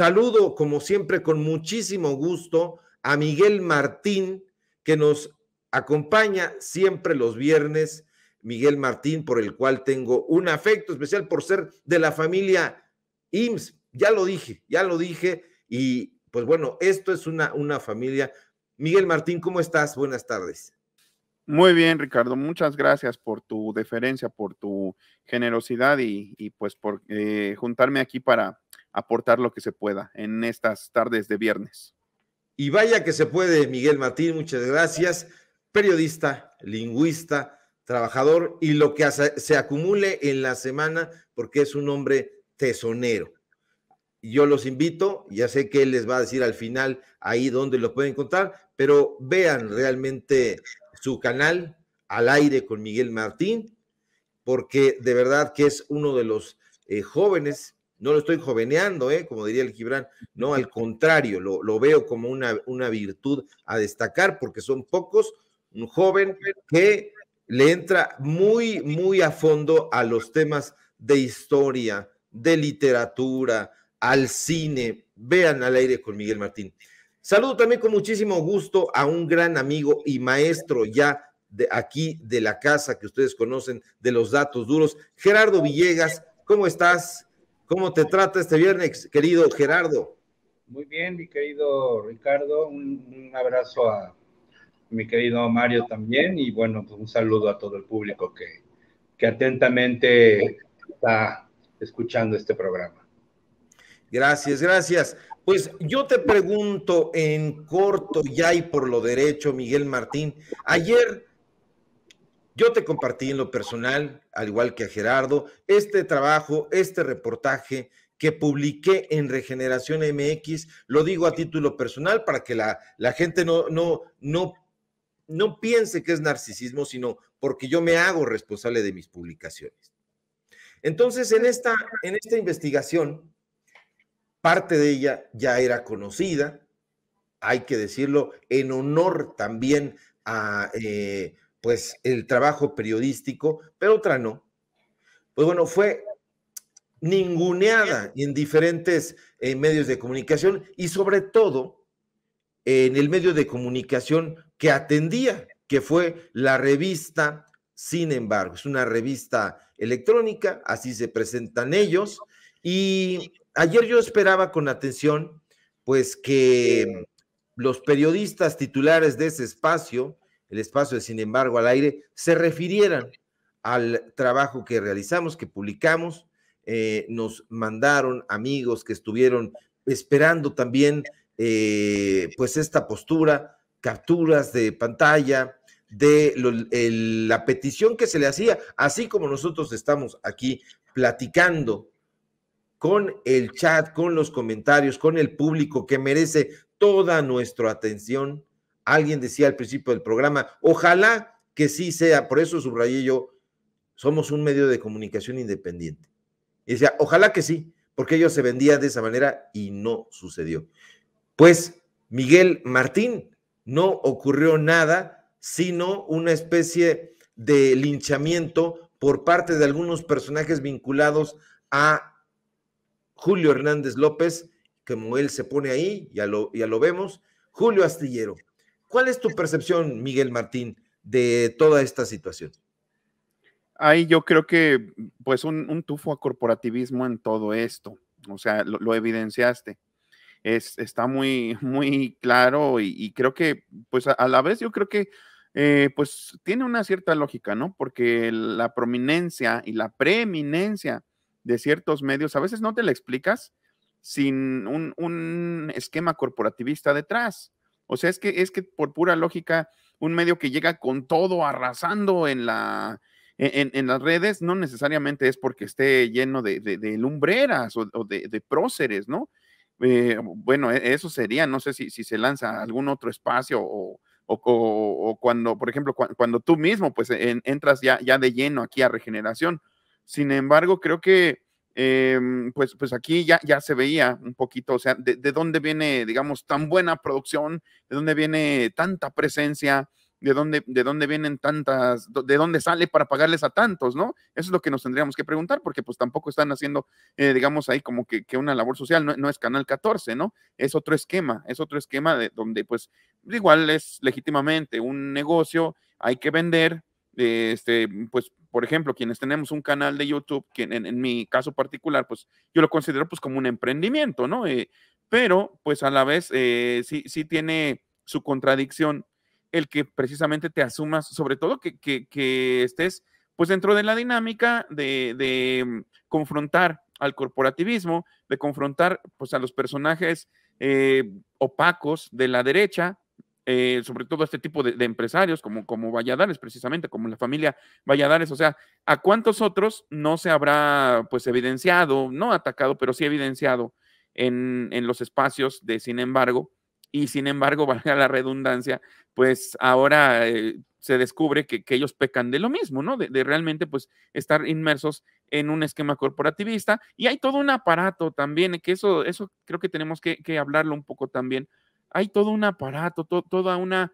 Saludo, como siempre, con muchísimo gusto a Miguel Martín, que nos acompaña siempre los viernes. Miguel Martín, por el cual tengo un afecto especial por ser de la familia IMSS. Ya lo dije, ya lo dije. Y pues bueno, esto es una, una familia. Miguel Martín, ¿cómo estás? Buenas tardes. Muy bien, Ricardo. Muchas gracias por tu deferencia, por tu generosidad y, pues por eh, juntarme aquí para, aportar lo que se pueda en estas tardes de viernes. Y vaya que se puede, Miguel Martín, muchas gracias. Periodista, lingüista, trabajador y lo que se acumule en la semana, porque es un hombre tesonero. Yo los invito, ya sé que él les va a decir al final ahí donde lo pueden encontrar, pero vean realmente su canal al aire con Miguel Martín, porque de verdad que es uno de los eh, jóvenes no lo estoy joveneando, ¿eh? como diría el Gibran. No, al contrario, lo, lo veo como una, una virtud a destacar porque son pocos, un joven que le entra muy, muy a fondo a los temas de historia, de literatura, al cine. Vean al aire con Miguel Martín. Saludo también con muchísimo gusto a un gran amigo y maestro ya de aquí de la casa que ustedes conocen de los datos duros, Gerardo Villegas. ¿Cómo estás? ¿Cómo te trata este viernes, querido Gerardo? Muy bien, mi querido Ricardo. Un, abrazo a mi querido Mario también y bueno, pues un saludo a todo el público que, atentamente está escuchando este programa. Gracias, gracias. Pues yo te pregunto en corto ya y por lo derecho, Miguel Martín, ayer yo te compartí en lo personal, al igual que a Gerardo, este trabajo, este reportaje que publiqué en Regeneración MX, lo digo a título personal para que la, la gente no, no, no, no piense que es narcisismo, sino porque yo me hago responsable de mis publicaciones. Entonces, en esta, en esta investigación, parte de ella ya era conocida, hay que decirlo, en honor también a... Eh, pues el trabajo periodístico, pero otra no. Pues bueno, fue ninguneada en diferentes eh, medios de comunicación y sobre todo en el medio de comunicación que atendía, que fue la revista, sin embargo, es una revista electrónica, así se presentan ellos. Y ayer yo esperaba con atención, pues que los periodistas titulares de ese espacio el espacio de Sin embargo al aire, se refirieran al trabajo que realizamos, que publicamos. Eh, nos mandaron amigos que estuvieron esperando también eh, pues esta postura, capturas de pantalla de la petición que se le hacía, así como nosotros estamos aquí platicando con el chat, con los comentarios, con el público que merece toda nuestra atención Alguien decía al principio del programa, ojalá que sí sea, por eso subrayé yo, somos un medio de comunicación independiente. Y decía, ojalá que sí, porque ellos se vendían de esa manera y no sucedió. Pues Miguel Martín no ocurrió nada, sino una especie de linchamiento por parte de algunos personajes vinculados a Julio Hernández López, como él se pone ahí, ya lo, ya lo vemos, Julio Astillero, ¿Cuál es tu percepción, Miguel Martín, de toda esta situación? Ahí yo creo que pues un, tufo a corporativismo en todo esto, o sea, lo, evidenciaste. Es, está muy, muy claro y, creo que pues a, la vez yo creo que eh, pues tiene una cierta lógica, ¿no? Porque la prominencia y la preeminencia de ciertos medios a veces no te la explicas sin un esquema corporativista detrás. O sea, es que, es que por pura lógica, un medio que llega con todo arrasando en la, e-, en, las redes no necesariamente es porque esté lleno de, lumbreras o, de, próceres, ¿no? Eh, bueno, e-, eso sería, no sé si, si se lanza a algún otro espacio o, cuando, por ejemplo, cuando, tú mismo pues entras ya, ya de lleno aquí a regeneración. Sin embargo, creo que Em, pues, pues aquí ya, ya se veía un poquito, o sea, de, dónde viene, digamos, tan buena producción, de dónde viene tanta presencia, de dónde, de dónde vienen tantas, de dónde sale para pagarles a tantos, ¿no? Eso es lo que nos tendríamos que preguntar, porque pues tampoco están haciendo, eh, digamos, ahí como que, una labor social, no, no, es Canal 14, ¿no? Es otro esquema, es otro esquema de donde pues igual es legítimamente un negocio, hay que vender, este, pues por ejemplo, quienes tenemos un canal de YouTube, que en, mi caso particular, pues yo lo considero pues como un emprendimiento, ¿no? Eh, pero pues a la vez eh, sí, sí tiene su contradicción el que precisamente te asumas, sobre todo que, estés pues dentro de la dinámica de, confrontar al corporativismo, de confrontar pues a los personajes eh, opacos de la derecha, eh, sobre todo este tipo de, empresarios, como, como Valladares, precisamente, como la familia Valladares, o sea, ¿a cuántos otros no se habrá pues evidenciado, no atacado, pero sí evidenciado en, los espacios de, sin embargo, y sin embargo, valga la redundancia, pues ahora eh, se descubre que, ellos pecan de lo mismo, ¿no? De, realmente pues estar inmersos en un esquema corporativista y hay todo un aparato también, que eso, eso creo que tenemos que hablarlo un poco también, hay todo un aparato, toda una,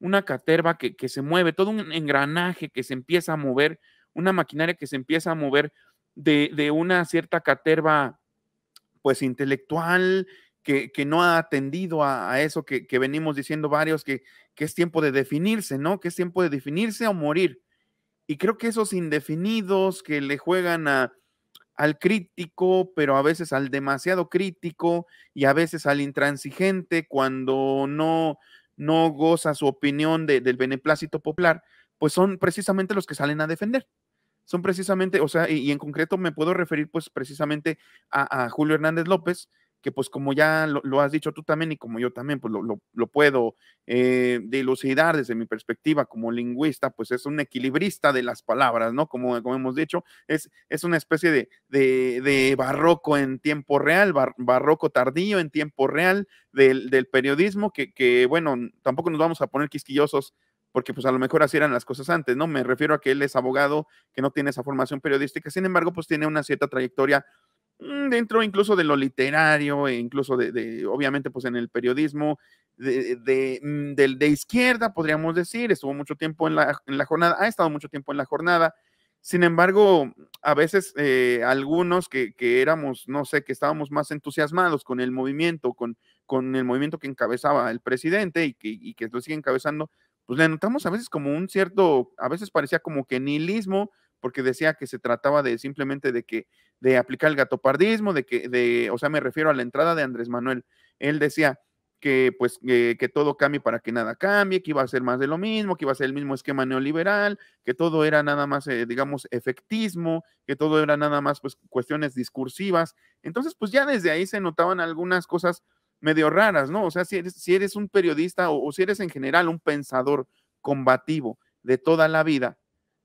una caterva que, se mueve, todo un engranaje que se empieza a mover, una maquinaria que se empieza a mover de, de una cierta caterva, pues intelectual, que, no ha atendido a, a eso que, que, venimos diciendo varios, que, que es tiempo de definirse, ¿no? Que es tiempo de definirse o morir. Y creo que esos indefinidos que le juegan a, al crítico, pero a veces al demasiado crítico y a veces al intransigente cuando no, no goza su opinión del beneplácito popular, pues son precisamente los que salen a defender. Son precisamente, o sea, y, en concreto me puedo referir pues precisamente a Julio Hernández López, que pues como ya lo, has dicho tú también y como yo también, pues lo, puedo eh, dilucidar desde mi perspectiva como lingüista, pues es un equilibrista de las palabras, ¿no? Como, como hemos dicho, es, es una especie de, de, barroco en tiempo real, barroco tardío en tiempo real del, del periodismo, que, que bueno, tampoco nos vamos a poner quisquillosos porque pues a lo mejor así eran las cosas antes, ¿no? Me refiero a que él es abogado, que no tiene esa formación periodística, sin embargo, pues tiene una cierta trayectoria Mm, dentro incluso de lo literario, e incluso de, obviamente, pues en el periodismo de, de, mm, izquierda, podríamos decir, estuvo mucho tiempo en la, jornada, ha estado mucho tiempo en la jornada. Sin embargo, a veces eh, algunos que, éramos, no sé, que estábamos más entusiasmados con el movimiento, con, con el movimiento que encabezaba el presidente y que, y que lo sigue encabezando, pues le notamos a veces como un cierto, a veces parecía como que nihilismo, porque decía que se trataba de simplemente de que de aplicar el gatopardismo, de que, de, o sea, me refiero a la entrada de Andrés Manuel. Él decía que pues eh, que todo cambie para que nada cambie, que iba a ser más de lo mismo, que iba a ser el mismo esquema neoliberal, que todo era nada más, eh, digamos, efectismo, que todo era nada más pues cuestiones discursivas. Entonces, pues ya desde ahí se notaban algunas cosas medio raras, ¿no? O sea, si eres, un periodista o si eres en general un pensador combativo de toda la vida,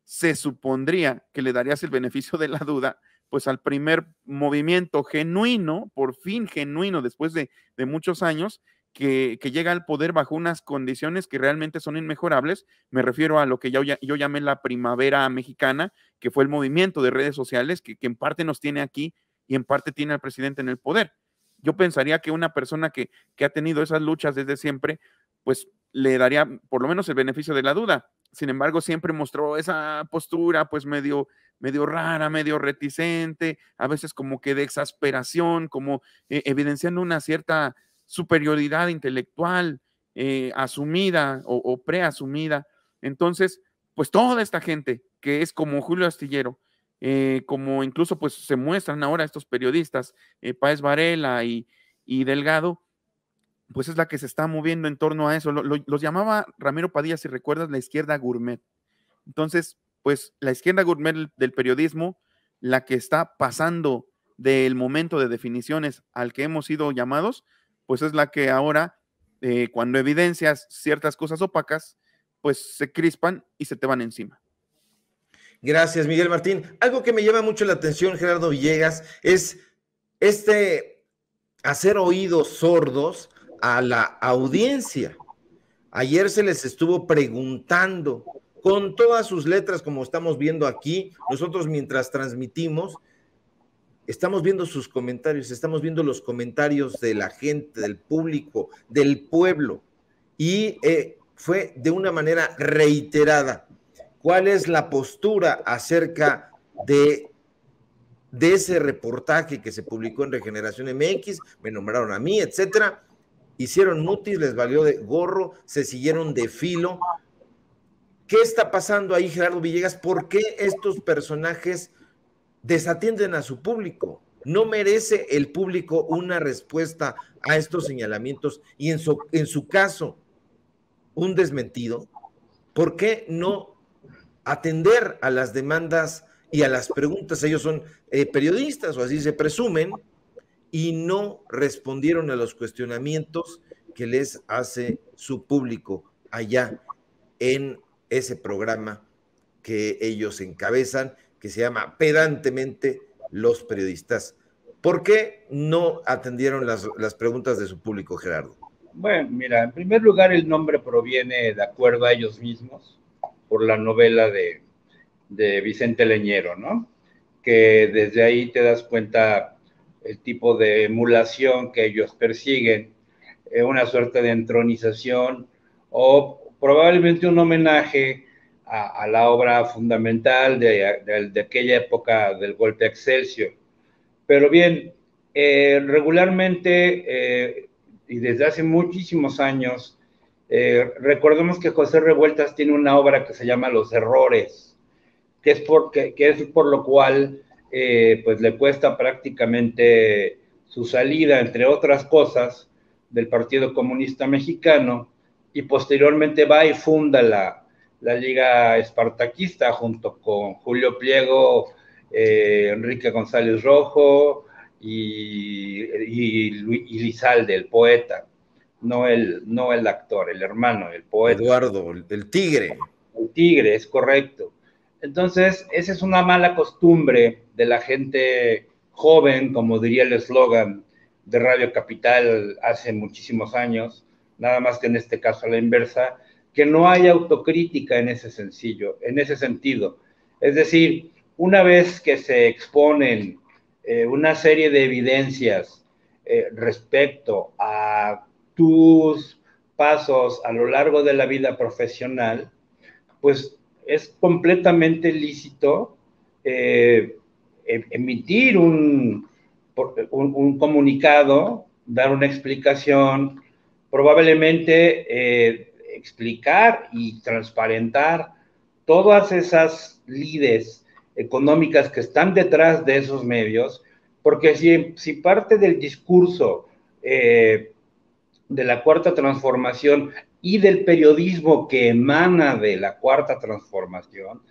se supondría que le darías el beneficio de la duda pues al primer movimiento genuino, por fin genuino, después de, de muchos años, que, llega al poder bajo unas condiciones que realmente son inmejorables. Me refiero a lo que yo, yo llamé la primavera mexicana, que fue el movimiento de redes sociales, que, en parte nos tiene aquí y en parte tiene al presidente en el poder. Yo pensaría que una persona que, que ha tenido esas luchas desde siempre, pues le daría por lo menos el beneficio de la duda. Sin embargo, siempre mostró esa postura, pues medio medio rara, medio reticente, a veces como que de exasperación, como eh, evidenciando una cierta superioridad intelectual eh, asumida o, preasumida. Entonces, pues toda esta gente que es como Julio Astillero, eh, como incluso pues se muestran ahora estos periodistas, eh, Varela y, Delgado, pues es la que se está moviendo en torno a eso. los llamaba Ramiro Padilla, si recuerdas, la izquierda gourmet. Entonces, pues la izquierda gourmet del periodismo, la que está pasando del momento de definiciones al que hemos sido llamados, pues es la que ahora, eh, cuando evidencias ciertas cosas opacas, pues se crispan y se te van encima. Gracias, Miguel Martín. Algo que me llama mucho la atención, Gerardo Villegas, es este hacer oídos sordos a la audiencia. Ayer se les estuvo preguntando con todas sus letras, como estamos viendo aquí, nosotros mientras transmitimos, estamos viendo sus comentarios, estamos viendo los comentarios de la gente, del público, del pueblo, y eh, fue de una manera reiterada. ¿Cuál es la postura acerca de, de ese reportaje que se publicó en Regeneración MX? Me nombraron a mí, etcétera. Hicieron mutis, les valió de gorro, se siguieron de filo, ¿Qué está pasando ahí, Gerardo Villegas? ¿Por qué estos personajes desatienden a su público? No merece el público una respuesta a estos señalamientos y en su, caso, un desmentido. ¿Por qué no atender a las demandas y a las preguntas? Ellos son eh, periodistas o así se presumen y no respondieron a los cuestionamientos que les hace su público allá en ese programa que ellos encabezan, que se llama pedantemente Los Periodistas. ¿Por qué no atendieron las, preguntas de su público, Gerardo? Bueno, mira, en primer lugar el nombre proviene de acuerdo a ellos mismos por la novela de, Vicente Leñero, ¿no? Que desde ahí te das cuenta el tipo de emulación que ellos persiguen, eh, una suerte de entronización o probablemente un homenaje a, la obra fundamental de, aquella época del golpe Excelsior. Pero bien, eh, regularmente eh, y desde hace muchísimos años, eh, recordemos que José Revueltas tiene una obra que se llama Los Errores, que es por, es por lo cual pues le cuesta prácticamente su salida, entre otras cosas, del Partido Comunista Mexicano y posteriormente va y funda la, Liga Espartaquista junto con Julio Pliego, eh, Enrique González Rojo y, y, y, el poeta, no el, no el actor, el hermano, el poeta. Eduardo, el tigre. El tigre, es correcto. Entonces, esa es una mala costumbre de la gente joven, como diría el eslogan de Radio Capital hace muchísimos años, nada más que en este caso a la inversa, que no hay autocrítica en ese, sencillo, en ese sentido. Es decir, una vez que se exponen eh, una serie de evidencias eh, respecto a tus pasos a lo largo de la vida profesional, pues es completamente lícito eh, em, emitir un, un comunicado, dar una explicación, probablemente eh, explicar y transparentar todas esas lides económicas que están detrás de esos medios, porque si, parte del discurso eh, de la cuarta transformación y del periodismo que emana de la cuarta transformación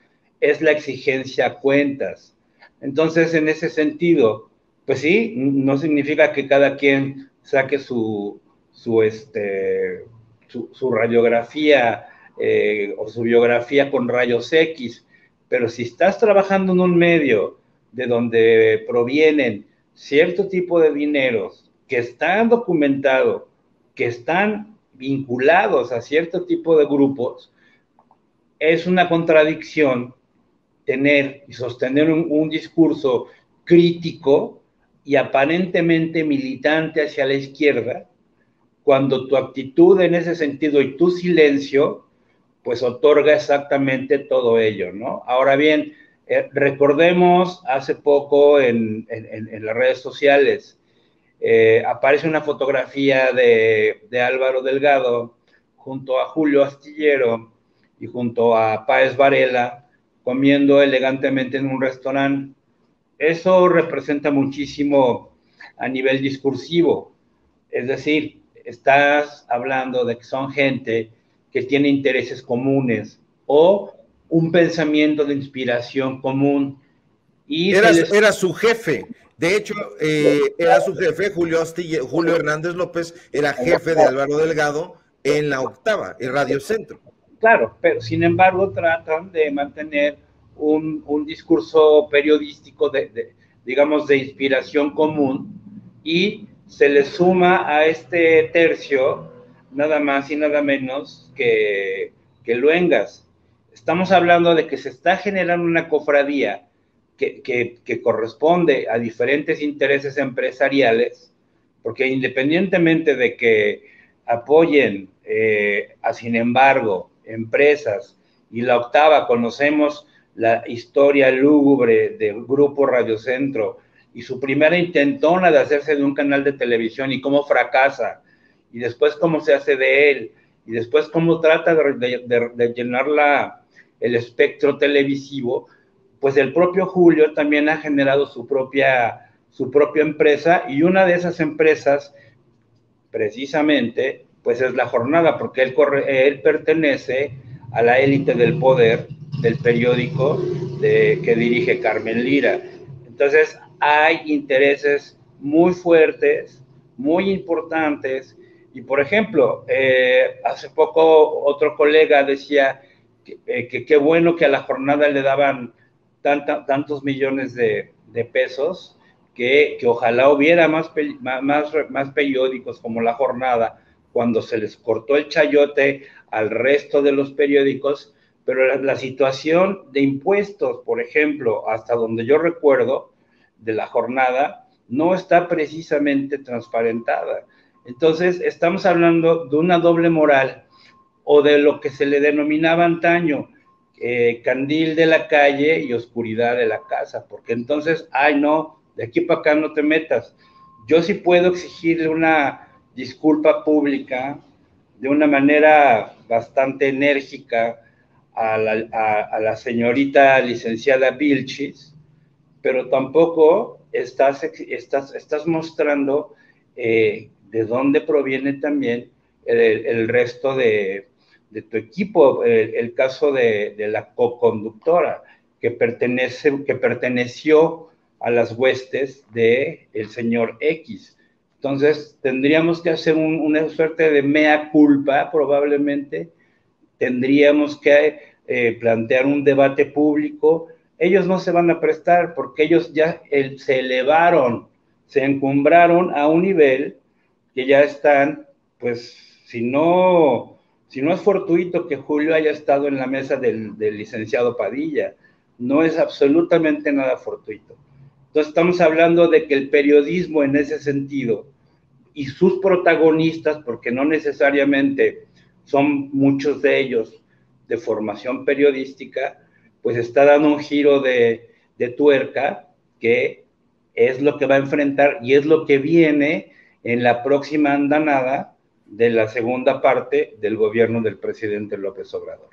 es la exigencia a cuentas. Entonces, en ese sentido, pues sí, no significa que cada quien saque su, su, este, su, radiografía eh, o su biografía con rayos X, pero si estás trabajando en un medio de donde provienen cierto tipo de dineros que están documentados, que están vinculados a cierto tipo de grupos, es una contradicción tener y sostener un discurso crítico y aparentemente militante hacia la izquierda, cuando tu actitud en ese sentido y tu silencio, pues otorga exactamente todo ello, ¿no? Ahora bien, eh, recordemos hace poco en, las redes sociales, eh, aparece una fotografía de, de, Álvaro Delgado junto a Julio Astillero y junto a Páez Varela comiendo elegantemente en un restaurante. Eso representa muchísimo a nivel discursivo, es decir, estás hablando de que son gente que tiene intereses comunes o un pensamiento de inspiración común. era, su jefe. De hecho, eh, era su jefe, Julio, Julio Hernández López, era jefe de Álvaro Delgado en la octava, el Radio Centro. Claro, pero sin embargo tratan de mantener un, discurso periodístico de, digamos, de inspiración común y se le suma a este tercio nada más y nada menos que, Luengas. Estamos hablando de que se está generando una cofradía que, corresponde a diferentes intereses empresariales, porque independientemente de que apoyen eh, a, sin embargo, empresas, y la octava, conocemos la historia lúgubre del Grupo Radio Centro, y su primera intentona de hacerse de un canal de televisión y cómo fracasa, y después cómo se hace de él, y después cómo trata de, llenar la, el espectro televisivo, pues el propio Julio también ha generado su propia, su propia empresa y una de esas empresas, precisamente, pues es la jornada, porque él, corre, él pertenece a la élite del poder del periódico de, que dirige Carmen Lira. Entonces, hay intereses muy fuertes, muy importantes. Y por ejemplo, eh, hace poco otro colega decía eh, que qué bueno que a la jornada le daban tanta, tantos millones de, pesos, que, ojalá hubiera más, periódicos como la jornada, cuando se les cortó el chayote al resto de los periódicos, pero la situación de impuestos, por ejemplo, hasta donde yo recuerdo, de la jornada no está precisamente transparentada. Entonces, estamos hablando de una doble moral o de lo que se le denominaba antaño eh, candil de la calle y oscuridad de la casa, porque entonces, ay no, de aquí para acá no te metas. Yo sí puedo exigirle una disculpa pública de una manera bastante enérgica a la, a la señorita licenciada Vilchis, pero tampoco estás, estás, estás mostrando eh, de dónde proviene también el, resto de, tu equipo, el, caso de, la co que, pertenece, que perteneció a las huestes de señor X. Entonces, tendríamos que hacer una suerte de mea culpa, probablemente. Tendríamos que eh, plantear un debate público ellos no se van a prestar porque ellos ya se elevaron, se encumbraron a un nivel que ya están, pues, si no, si no es fortuito que Julio haya estado en la mesa del, del licenciado Padilla, no es absolutamente nada fortuito. Entonces estamos hablando de que el periodismo en ese sentido y sus protagonistas, porque no necesariamente son muchos de ellos de formación periodística, pues está dando un giro de, tuerca que es lo que va a enfrentar y es lo que viene en la próxima andanada de la segunda parte del gobierno del presidente López Obrador.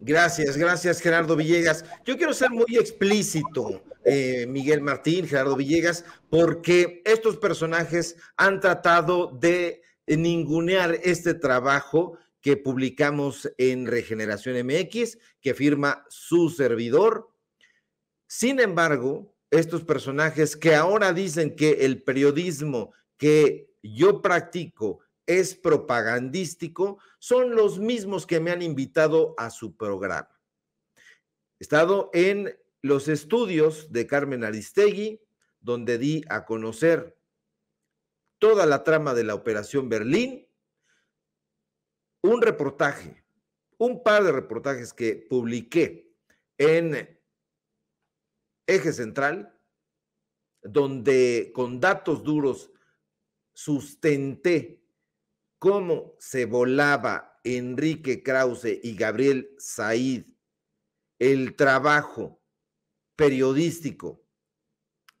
Gracias, gracias Gerardo Villegas. Yo quiero ser muy explícito, eh, Miguel Martín, Gerardo Villegas, porque estos personajes han tratado de ningunear este trabajo que publicamos en Regeneración MX, que firma su servidor. Sin embargo, estos personajes que ahora dicen que el periodismo que yo practico es propagandístico, son los mismos que me han invitado a su programa. He estado en los estudios de Carmen Aristegui, donde di a conocer toda la trama de la Operación Berlín, un reportaje, un par de reportajes que publiqué en Eje Central, donde con datos duros sustenté cómo se volaba Enrique Krause y Gabriel Said el trabajo periodístico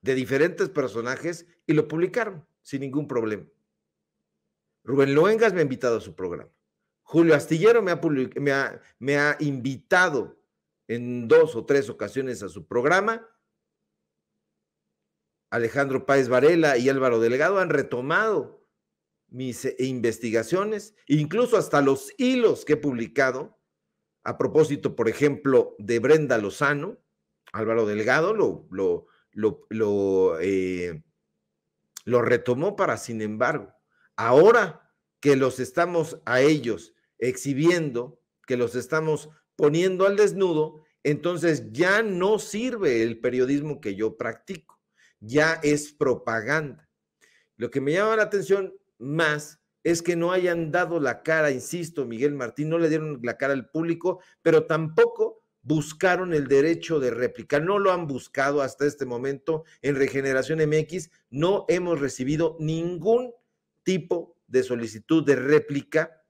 de diferentes personajes y lo publicaron sin ningún problema. Rubén Loengas me ha invitado a su programa. Julio Astillero me ha, invitado en dos o tres ocasiones a su programa. Alejandro Páez Varela y Álvaro Delgado han retomado mis eh, investigaciones, incluso hasta los hilos que he publicado, a propósito, por ejemplo, de Brenda Lozano, Álvaro Delgado lo, lo eh, retomó para, sin embargo, ahora que los estamos a ellos exhibiendo, que los estamos poniendo al desnudo, entonces ya no sirve el periodismo que yo practico, ya es propaganda. Lo que me llama la atención más es que no hayan dado la cara, insisto, Miguel Martín, no le dieron la cara al público, pero tampoco buscaron el derecho de réplica. No lo han buscado hasta este momento en Regeneración MX. No hemos recibido ningún tipo de solicitud de réplica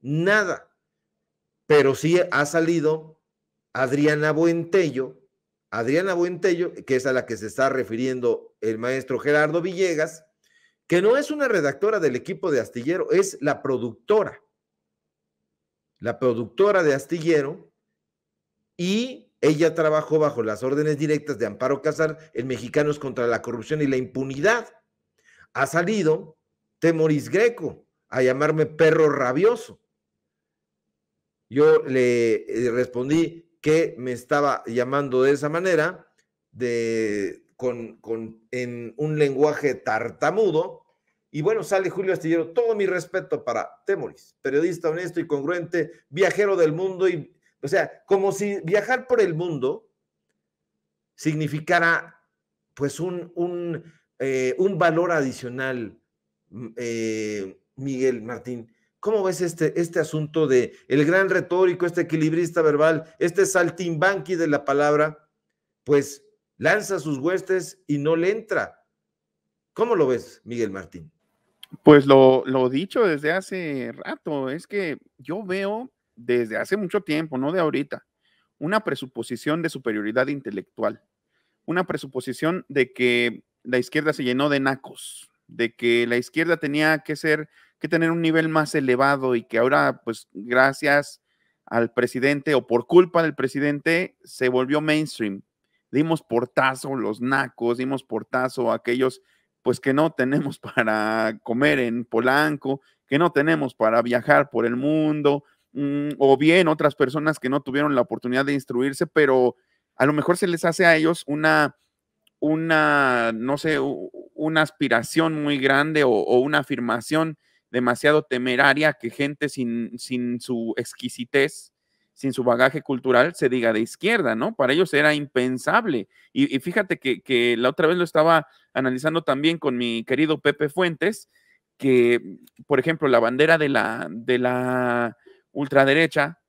nada. Pero sí ha salido Adriana Buentello, Adriana Buentello, que es a la que se está refiriendo el maestro Gerardo Villegas, que no es una redactora del equipo de Astillero, es la productora. La productora de Astillero y ella trabajó bajo las órdenes directas de Amparo Casar en Mexicanos contra la Corrupción y la Impunidad. Ha salido Temoris Greco a llamarme perro rabioso. Yo le eh, respondí que me estaba llamando de esa manera, de, en un lenguaje tartamudo. Y bueno, sale Julio Astillero, todo mi respeto para Temoris, periodista honesto y congruente, viajero del mundo, y, o sea, como si viajar por el mundo significara pues un, un, eh, valor adicional, mm, eh, Miguel Martín. ¿Cómo ves este, este asunto de el gran retórico, este equilibrista verbal, este saltimbanqui de la palabra? Pues lanza sus huestes y no le entra. ¿Cómo lo ves, Miguel Martín? Pues lo, lo dicho desde hace rato, es que yo veo desde hace mucho tiempo, no de ahorita, una presuposición de superioridad intelectual, una presuposición de que la izquierda se llenó de nacos, de que la izquierda tenía que ser que tener un nivel más elevado y que ahora, pues gracias al presidente o por culpa del presidente, se volvió mainstream. Dimos portazo los nacos, dimos portazo a aquellos pues que no tenemos para comer en Polanco, que no tenemos para viajar por el mundo, mm, o bien otras personas que no tuvieron la oportunidad de instruirse, pero a lo mejor se les hace a ellos una, una no sé, una aspiración muy grande o una afirmación demasiado temeraria que gente sin, sin su exquisitez, sin su bagaje cultural, se diga de izquierda, ¿no? Para ellos era impensable. Y, fíjate que, la otra vez lo estaba analizando también con mi querido Pepe Fuentes, que, por ejemplo, la bandera de la, de la ultraderecha,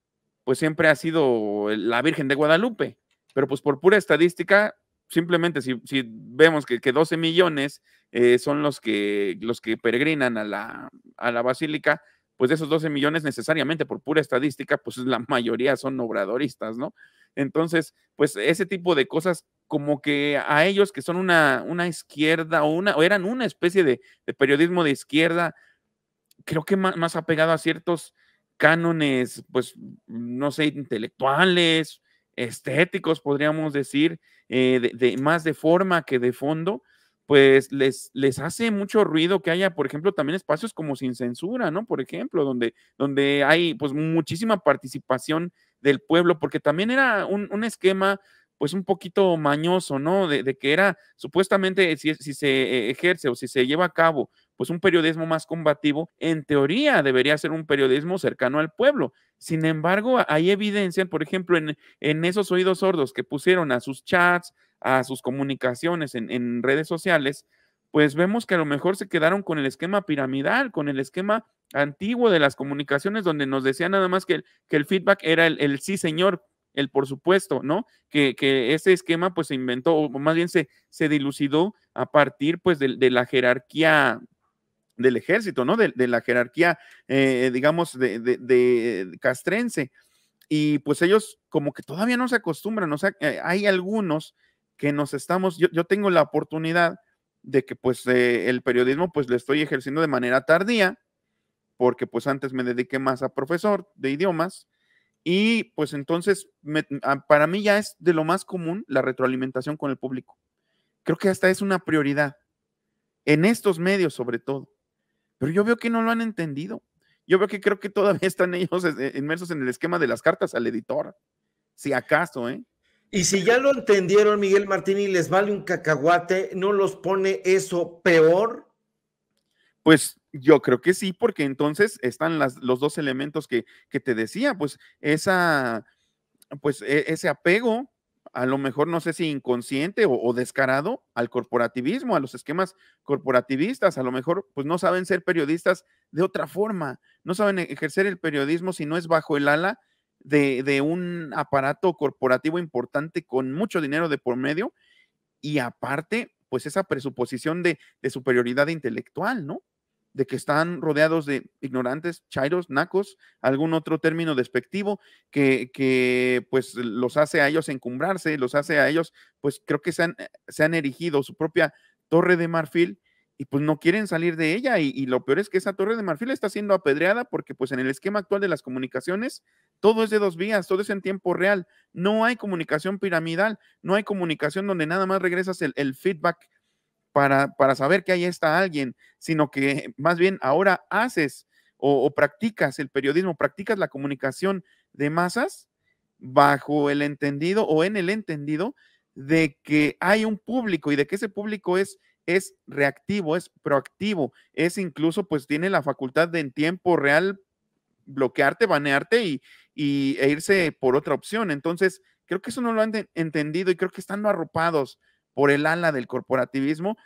pues siempre ha sido la Virgen de Guadalupe, pero pues por pura estadística simplemente si, vemos que, 12 millones eh, son los que, los que peregrinan a la, basílica, pues de esos 12 millones necesariamente por pura estadística, pues la mayoría son obradoristas, ¿no? Entonces, pues ese tipo de cosas como que a ellos que son una, una izquierda o, una, eran una especie de, periodismo de izquierda, creo que más, más, apegado a ciertos cánones, pues, no sé, intelectuales, estéticos, podríamos decir, eh, de, más de forma que de fondo, pues les, les hace mucho ruido que haya, por ejemplo, también espacios como sin censura, ¿no? Por ejemplo, donde, donde hay pues muchísima participación del pueblo, porque también era un, esquema pues un poquito mañoso, ¿no? De, que era supuestamente si, se eh, ejerce o si se lleva a cabo pues un periodismo más combativo, en teoría debería ser un periodismo cercano al pueblo. Sin embargo, hay evidencia, por ejemplo, en, en esos oídos sordos que pusieron a sus chats, a sus comunicaciones en, redes sociales, pues vemos que a lo mejor se quedaron con el esquema piramidal, con el esquema antiguo de las comunicaciones, donde nos decía nada más que el, que el feedback era el, sí, señor, el por supuesto, ¿no? Que, ese esquema pues se inventó, o más bien se, se dilucidó a partir pues de la jerarquía del ejército, ¿no? De, la jerarquía, eh, digamos, de, castrense. Y pues ellos como que todavía no se acostumbran, o sea, eh, hay algunos que nos estamos, yo, tengo la oportunidad de que pues eh, el periodismo pues lo estoy ejerciendo de manera tardía, porque pues antes me dediqué más a profesor de idiomas, y pues entonces, ah, para mí ya es de lo más común la retroalimentación con el público. Creo que hasta es una prioridad, en estos medios sobre todo. Pero yo veo que no lo han entendido. Yo veo que creo que todavía están ellos e, inmersos en el esquema de las cartas al editor. Si acaso, ¿eh? Y si ya lo entendieron, Miguel Martín, y les vale un cacahuate, ¿no los pone eso peor? Pues yo creo que sí, porque entonces están las, los dos elementos que, que te decía, pues esa, pues e, ese apego a lo mejor no sé si inconsciente o, descarado al corporativismo, a los esquemas corporativistas. A lo mejor pues no saben ser periodistas de otra forma, no saben e-, ejercer el periodismo si no es bajo el ala de, un aparato corporativo importante con mucho dinero de por medio y aparte pues esa presuposición de superioridad intelectual, ¿no? de que están rodeados de ignorantes, chairos, nacos, algún otro término despectivo que, pues los hace a ellos encumbrarse, los hace a ellos, pues creo que se han, eh, se han erigido su propia torre de marfil y pues no quieren salir de ella y, lo peor es que esa torre de marfil está siendo apedreada porque pues en el esquema actual de las comunicaciones todo es de dos vías, todo es en tiempo real, no hay comunicación piramidal, no hay comunicación donde nada más regresas el, el feedback para, saber que ahí está alguien, sino que más bien ahora haces o, practicas el periodismo, practicas la comunicación de masas bajo el entendido o en el entendido de que hay un público y de que ese público es es reactivo, es proactivo, es incluso pues tiene la facultad de en tiempo real bloquearte, banearte y, e irse por otra opción. Entonces, creo que eso no lo han entendido y creo que estando arropados por el ala del corporativismo,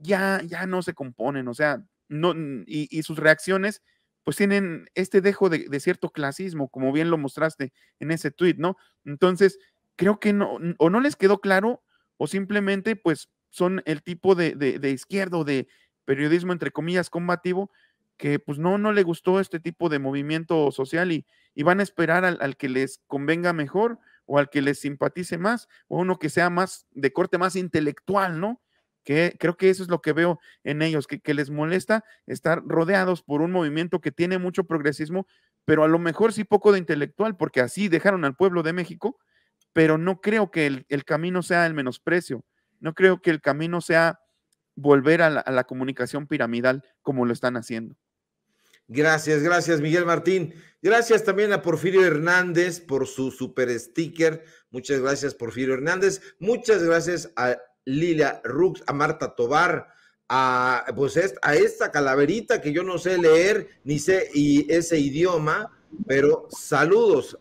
ya, ya no se componen, o sea, no, y, sus reacciones pues tienen este dejo de, cierto clasismo, como bien lo mostraste en ese tweet, ¿no? Entonces, creo que no, o no les quedó claro, o simplemente pues son el tipo de, izquierdo, de periodismo entre comillas combativo, que pues no, no le gustó este tipo de movimiento social y, van a esperar al que les convenga mejor o al que les simpatice más, o uno que sea más de corte más intelectual, ¿no? Que creo que eso es lo que veo en ellos, que, les molesta estar rodeados por un movimiento que tiene mucho progresismo, pero a lo mejor sí poco de intelectual, porque así dejaron al pueblo de México, pero no creo que el, camino sea el menosprecio, no creo que el camino sea volver a la comunicación piramidal como lo están haciendo. Gracias, gracias Miguel Martín. Gracias también a Porfirio Hernández por su super sticker. Muchas gracias Porfirio Hernández. Muchas gracias a Lilia Rux, a Marta Tobar, a, pues, a esta calaverita que yo no sé leer ni sé y ese idioma, pero saludos,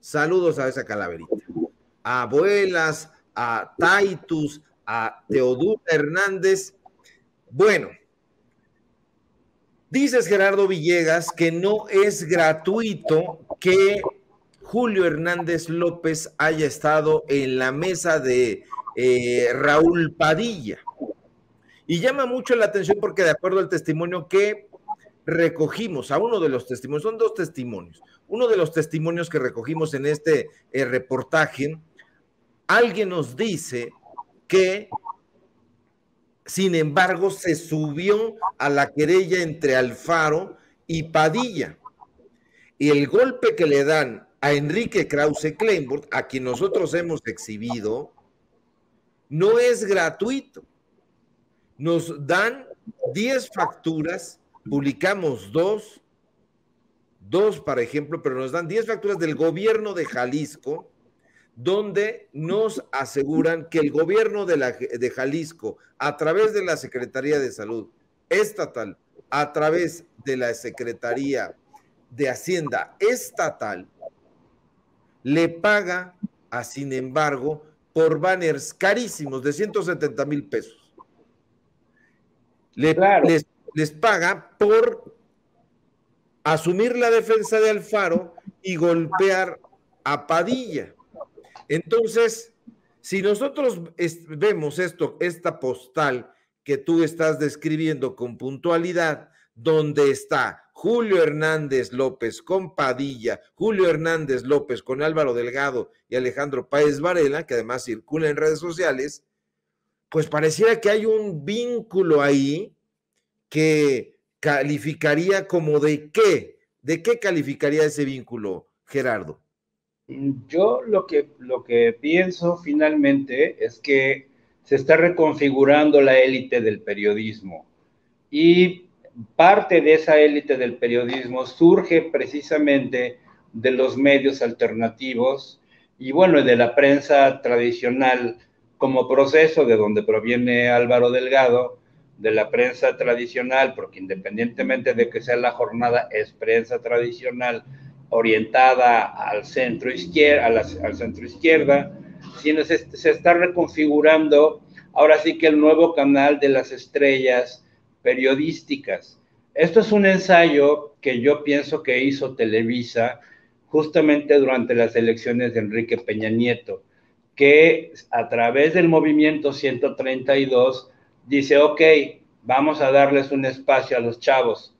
saludos a esa calaverita. A abuelas, a Taitus, a Teodula Hernández. Bueno, Dices Gerardo Villegas que no es gratuito que Julio Hernández López haya estado en la mesa de eh, Raúl Padilla. Y llama mucho la atención porque de acuerdo al testimonio que recogimos, a uno de los testimonios, son dos testimonios, uno de los testimonios que recogimos en este eh, reportaje, alguien nos dice que sin embargo, se subió a la querella entre Alfaro y Padilla. Y el golpe que le dan a Enrique Krause Kleinburg, a quien nosotros hemos exhibido, no es gratuito. Nos dan 10 facturas, publicamos dos, dos, por ejemplo, pero nos dan 10 facturas del gobierno de Jalisco donde nos aseguran que el gobierno de, la, de Jalisco, a través de la Secretaría de Salud Estatal, a través de la Secretaría de Hacienda Estatal, le paga a, sin embargo, por banners carísimos de 170 mil pesos. les, les paga por asumir la defensa de Alfaro y golpear a Padilla. Entonces, si nosotros vemos esto, esta postal que tú estás describiendo con puntualidad, donde está Julio Hernández López con Padilla, Julio Hernández López con Álvaro Delgado y Alejandro Páez Varela, que además circula en redes sociales, pues pareciera que hay un vínculo ahí que calificaría como de qué, de qué calificaría ese vínculo, Gerardo. Yo lo que, lo que pienso finalmente es que se está reconfigurando la élite del periodismo y parte de esa élite del periodismo surge precisamente de los medios alternativos y bueno, de la prensa tradicional como proceso de donde proviene Álvaro Delgado, de la prensa tradicional, porque independientemente de que sea la jornada, es prensa tradicional orientada al centro izquierda, al centro izquierda, sino se, se está reconfigurando ahora sí que el nuevo canal de las estrellas periodísticas. Esto es un ensayo que yo pienso que hizo Televisa justamente durante las elecciones de Enrique Peña Nieto, que a través del movimiento 132 dice, ok, vamos a darles un espacio a los chavos.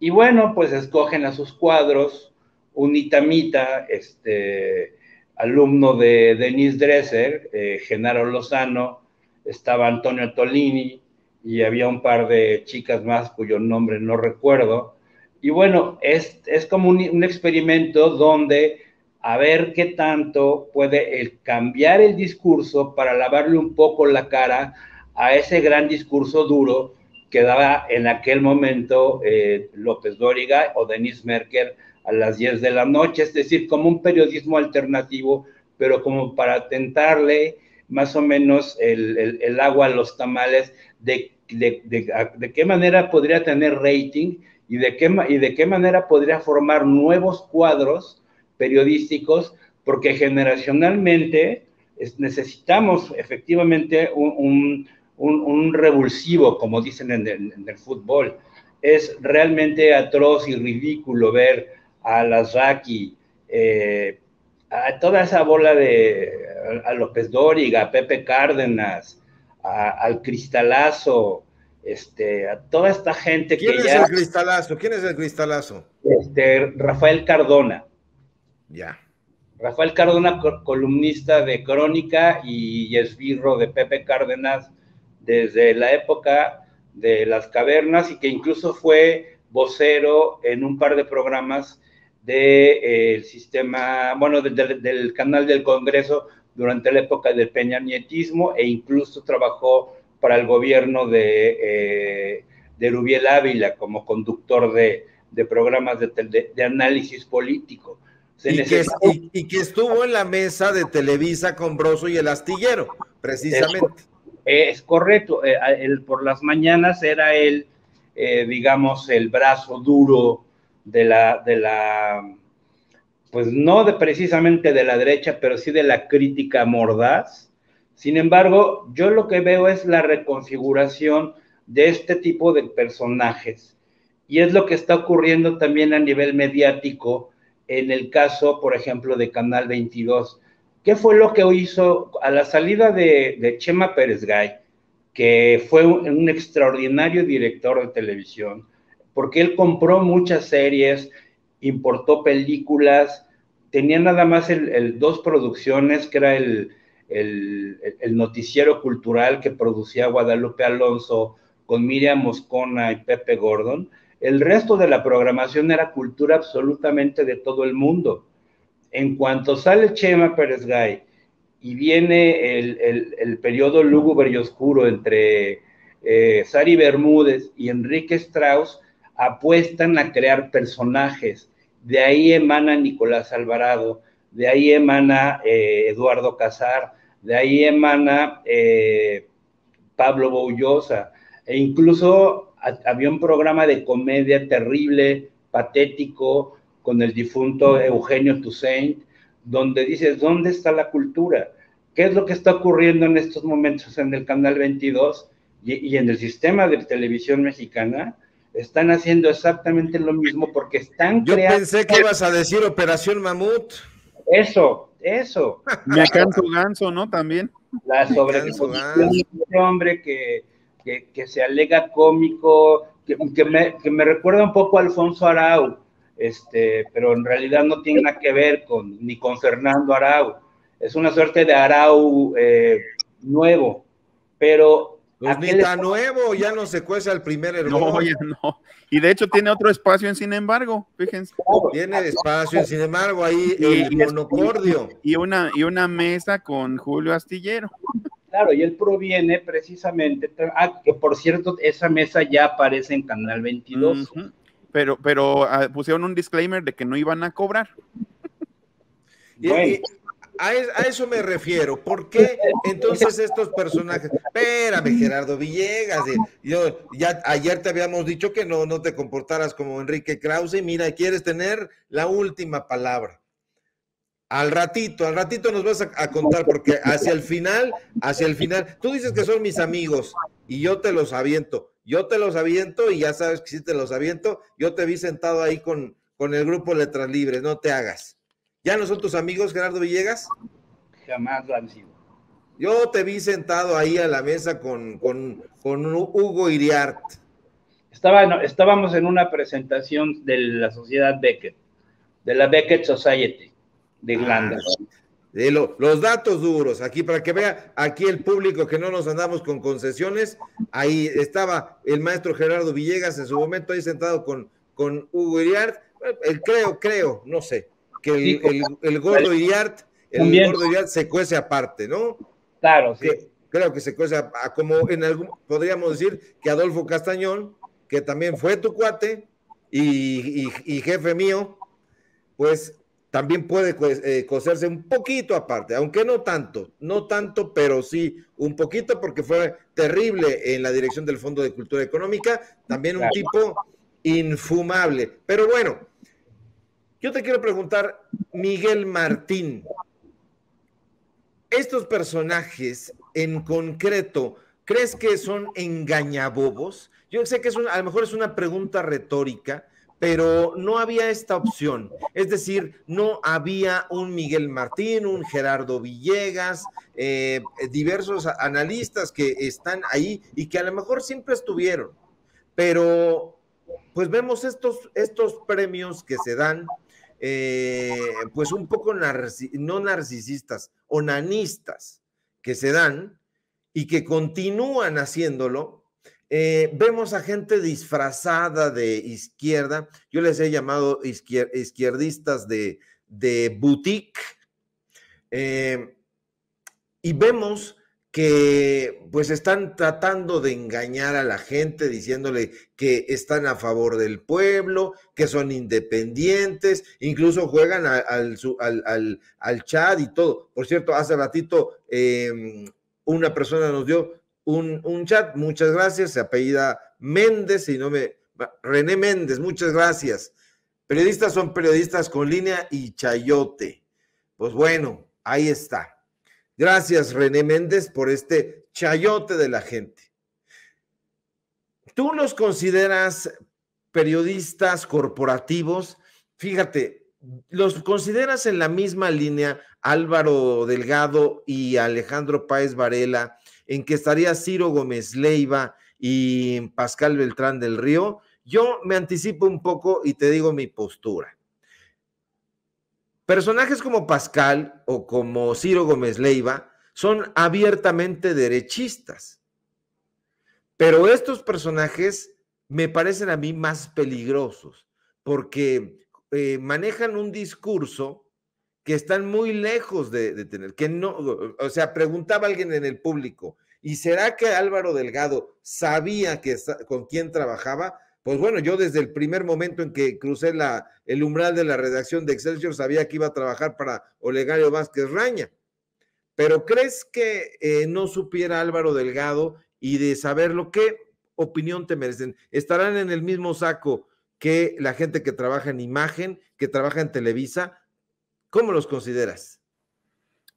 Y bueno, pues escogen a sus cuadros, un itamita, este, alumno de Denis Dresser, eh, Genaro Lozano, estaba Antonio Tolini y había un par de chicas más cuyo nombre no recuerdo. Y bueno, es, como un, experimento donde a ver qué tanto puede cambiar el discurso para lavarle un poco la cara a ese gran discurso duro que daba en aquel momento eh, López Dóriga o Denis Merkel, a las 10 de la noche, es decir, como un periodismo alternativo, pero como para tentarle más o menos el, agua a los tamales de, de, de, qué manera podría tener rating y de, qué, y de qué manera podría formar nuevos cuadros periodísticos, porque generacionalmente necesitamos efectivamente un, revulsivo, como dicen en en el fútbol. Es realmente atroz y ridículo ver a las eh, a toda esa bola de a, López Dóriga, a Pepe Cárdenas, al Cristalazo, este, a toda esta gente que es el cristalazo? ¿Quién es el cristalazo? Este, Rafael Cardona. Ya. Rafael Cardona, columnista de Crónica y esbirro de Pepe Cárdenas desde la época de las cavernas y que incluso fue vocero en un par de programas del eh, sistema, bueno, del canal del Congreso durante la época del nietismo e incluso trabajó para el gobierno de, eh, de Rubiel Ávila como conductor de, programas de, de, análisis político. y, que, estuvo en la mesa de Televisa con Broso y el astillero, precisamente. Es, correcto, eh, el, por las mañanas era el digamos, el brazo duro de la, de la, pues no de precisamente de la derecha, pero sí de la crítica mordaz. Sin embargo, yo lo que veo es la reconfiguración de este tipo de personajes. Y es lo que está ocurriendo también a nivel mediático en el caso, por ejemplo, de Canal 22. ¿Qué fue lo que hizo a la salida de, Chema Pérez Gay, que fue un extraordinario director de televisión? porque él compró muchas series, importó películas, tenía nada más el, dos producciones, que era el, noticiero cultural que producía Guadalupe Alonso con Miriam Moscona y Pepe Gordon. El resto de la programación era cultura absolutamente de todo el mundo. En cuanto sale Chema Pérez Gay y viene el, periodo lúgubre y oscuro entre eh, Sari Bermúdez y Enrique Strauss, apuestan a crear personajes. De ahí emana Nicolás Alvarado, de ahí emana eh, Eduardo Casar, de ahí emana eh, Pablo Boullosa, e incluso había un programa de comedia terrible, patético, con el difunto Eugenio Toussaint, donde dices, ¿dónde está la cultura? ¿Qué es lo que está ocurriendo en estos momentos en el Canal 22 y en el sistema de televisión mexicana? están haciendo exactamente lo mismo porque están Yo pensé que ibas a decir Operación Mamut. Eso, eso. Y Acanto ganso, ¿no? También. La sobre de este hombre que, que, se alega cómico, que, me, que me recuerda un poco a Alfonso Arau, este, pero en realidad no tiene nada que ver con, ni con Fernando Arau. Es una suerte de Arau eh, nuevo, pero pues ni tan nuevo, ya no se cuece al primer hermano. No, ya no. Y de hecho tiene otro espacio en Sin embargo, fíjense. Tiene espacio en Sin embargo, ahí el monocordio. Y una, y una mesa con Julio Astillero. Claro, y él proviene precisamente, ah, que por cierto, esa mesa ya aparece en Canal 22. Pero, pero ah, pusieron un disclaimer de que no iban a cobrar. Y, a, eso me refiero. ¿Por qué entonces estos personajes? Espérame, Gerardo Villegas. Eh, yo ya ayer te habíamos dicho que no, no te comportaras como Enrique Krause. Mira, quieres tener la última palabra. Al ratito, al ratito nos vas a, contar, porque hacia el final, hacia el final, tú dices que son mis amigos y yo te los aviento. Yo te los aviento y ya sabes que si te los aviento, yo te vi sentado ahí con, con el grupo Letras Libres, no te hagas. ¿Ya no son tus amigos, Gerardo Villegas? Jamás lo han sido. Yo te vi sentado ahí a la mesa con, Hugo Iriart. Estaba, estábamos en una presentación de la sociedad Beckett, de la Beckett Society de ah, Irlanda. de los datos duros, aquí para que vea, aquí el público que no nos andamos con concesiones, ahí estaba el maestro Gerardo Villegas en su momento ahí sentado con, con Hugo Iriart, eh, creo, creo, no sé, que el, el, gordo el se cuece aparte, ¿no? Claro, sí. creo que se cuece como en algún, podríamos decir que Adolfo Castañón, que también fue tu cuate y, jefe mío, pues también puede eh, cocerse coserse un poquito aparte, aunque no tanto, no tanto, pero sí un poquito, porque fue terrible en la dirección del Fondo de Cultura Económica, también un tipo infumable. Pero bueno, yo te quiero preguntar, Miguel Martín, estos personajes en concreto, ¿crees que son engañabobos? Yo sé que es a lo mejor es una pregunta retórica, pero no había esta opción. Es decir, no había un Miguel Martín, un Gerardo Villegas, eh, diversos analistas que están ahí y que a lo mejor siempre estuvieron. Pero pues vemos estos, estos premios que se dan eh, pues un poco no narcisistas, onanistas que se dan y que continúan haciéndolo. Eh, vemos a gente disfrazada de izquierda, yo les he llamado izquierdistas de, de boutique, eh, y vemos que pues están tratando de engañar a la gente diciéndole que están a favor del pueblo, que son independientes, incluso juegan al, al, chat y todo. Por cierto, hace ratito em, una persona nos dio un, chat, muchas gracias, se apellida Méndez, y no me... René Méndez, muchas gracias. Periodistas son periodistas con línea y chayote. Pues bueno, ahí está. Gracias, René Méndez, por este chayote de la gente. ¿Tú los consideras periodistas corporativos? Fíjate, ¿los consideras en la misma línea Álvaro Delgado y Alejandro Páez Varela, en que estaría Ciro Gómez Leiva y Pascal Beltrán del Río? Yo me anticipo un poco y te digo mi postura. Personajes como Pascal o como Ciro Gómez Leiva son abiertamente derechistas. Pero estos personajes me parecen a mí más peligrosos porque eh, manejan un discurso que están muy lejos de, tener, que no, o sea, preguntaba alguien en el público, ¿y será que Álvaro Delgado sabía que, con quién trabajaba? Pues bueno, yo desde el primer momento en que crucé la, el umbral de la redacción de Excelsior sabía que iba a trabajar para Olegario Vázquez Raña. Pero ¿crees que eh, no supiera Álvaro Delgado y de saberlo? ¿Qué opinión te merecen? ¿Estarán en el mismo saco que la gente que trabaja en imagen, que trabaja en Televisa? ¿Cómo los consideras?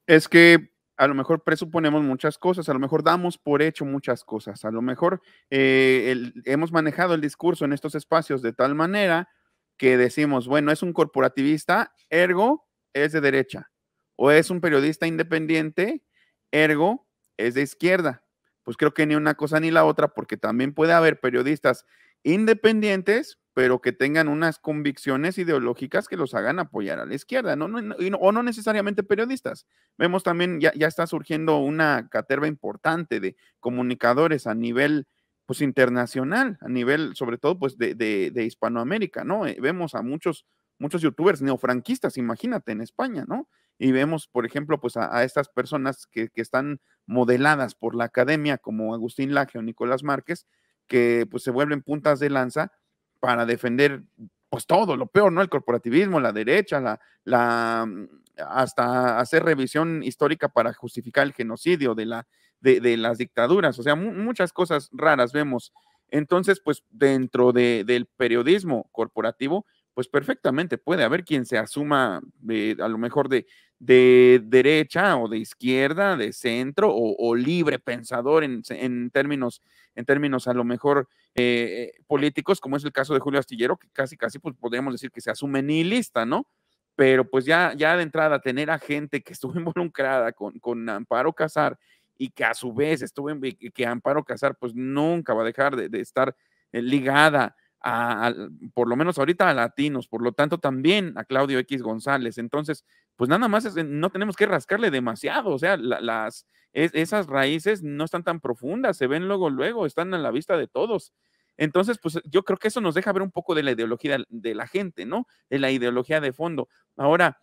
Es que a lo mejor presuponemos muchas cosas, a lo mejor damos por hecho muchas cosas, a lo mejor eh, hemos manejado el discurso en estos espacios de tal manera que decimos, bueno, es un corporativista, ergo es de derecha, o es un periodista independiente, ergo es de izquierda. Pues creo que ni una cosa ni la otra, porque también puede haber periodistas independientes, pero que tengan unas convicciones ideológicas que los hagan apoyar a la izquierda, no, no, o no necesariamente periodistas. Vemos también, ya, está surgiendo una caterva importante de comunicadores a nivel pues internacional, a nivel sobre todo pues de, Hispanoamérica, ¿no? Eh, vemos a muchos, muchos youtubers neofranquistas, imagínate, en España, ¿no? Y vemos, por ejemplo, pues a, estas personas que, que están modeladas por la academia, como Agustín Laje o Nicolás Márquez, que pues se vuelven puntas de lanza para defender pues todo, lo peor, ¿no? El corporativismo, la derecha, la, la mm, hasta hacer revisión histórica para justificar el genocidio de, la, de, las dictaduras, o sea, muchas cosas raras vemos. Entonces, pues dentro del periodismo corporativo, pues perfectamente puede haber quien se asuma eh, a lo mejor de, de derecha o de izquierda, de centro o, libre pensador en, en términos en términos a lo mejor eh, eh, políticos, como es el caso de Julio Astillero, que casi, casi, pues podríamos decir que se asume menilista, ¿no? Pero pues ya, ya de entrada, tener a gente que estuvo involucrada con, con Amparo Casar y que a su vez estuvo, en, que Amparo Casar pues nunca va a dejar de estar eh, ligada a, por lo menos ahorita a latinos, por lo tanto también a Claudio X González. Entonces, pues nada más no tenemos que rascarle demasiado, o sea, las, esas raíces no están tan profundas, se ven luego, luego, están a la vista de todos. Entonces, pues yo creo que eso nos deja ver un poco de la ideología de la gente, ¿no? De la ideología de fondo. Ahora,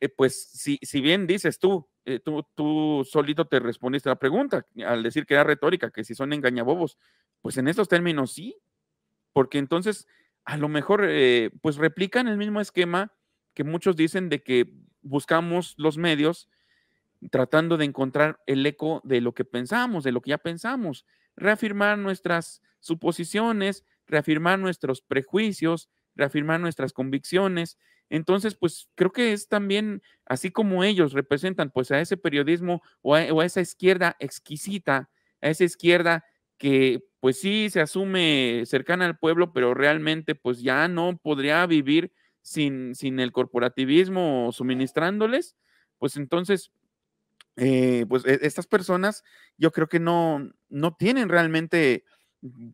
eh, pues si, si, bien dices tú, eh, tú, tú solito te respondiste a la pregunta al decir que era retórica, que si son engañabobos, pues en estos términos sí, porque entonces a lo mejor eh, pues replican el mismo esquema que muchos dicen de que buscamos los medios tratando de encontrar el eco de lo que pensamos, de lo que ya pensamos, reafirmar nuestras suposiciones, reafirmar nuestros prejuicios, reafirmar nuestras convicciones. Entonces, pues creo que es también, así como ellos representan pues a ese periodismo o a esa izquierda exquisita, a esa izquierda que pues sí se asume cercana al pueblo, pero realmente pues ya no podría vivir sin, sin el corporativismo suministrándoles, pues entonces, eh, pues e, estas personas yo creo que no, no tienen realmente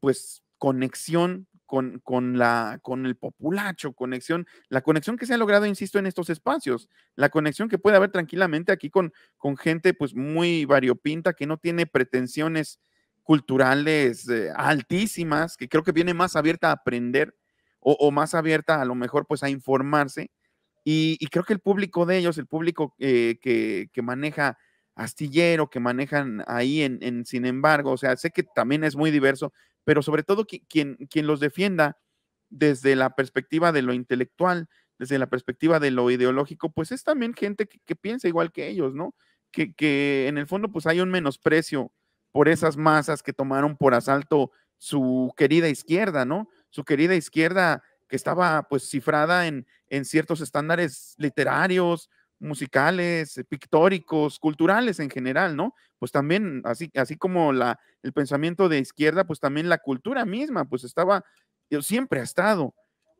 pues conexión con, la, con el populacho, conexión, la conexión que se ha logrado, insisto, en estos espacios, la conexión que puede haber tranquilamente aquí con, con gente pues muy variopinta, que no tiene pretensiones culturales eh, altísimas, que creo que viene más abierta a aprender o, más abierta a lo mejor pues a informarse. Y, creo que el público de ellos, el público eh, que, maneja astillero, que manejan ahí en, sin embargo, o sea, sé que también es muy diverso, pero sobre todo quien, quien los defienda desde la perspectiva de lo intelectual, desde la perspectiva de lo ideológico, pues es también gente que, piensa igual que ellos, ¿no? Que, que en el fondo pues hay un menosprecio por esas masas que tomaron por asalto su querida izquierda, ¿no? Su querida izquierda que estaba pues cifrada en, en ciertos estándares literarios, musicales, eh, pictóricos, culturales en general, ¿no? Pues también, así, así como la, el pensamiento de izquierda, pues también la cultura misma, pues estaba, siempre ha estado,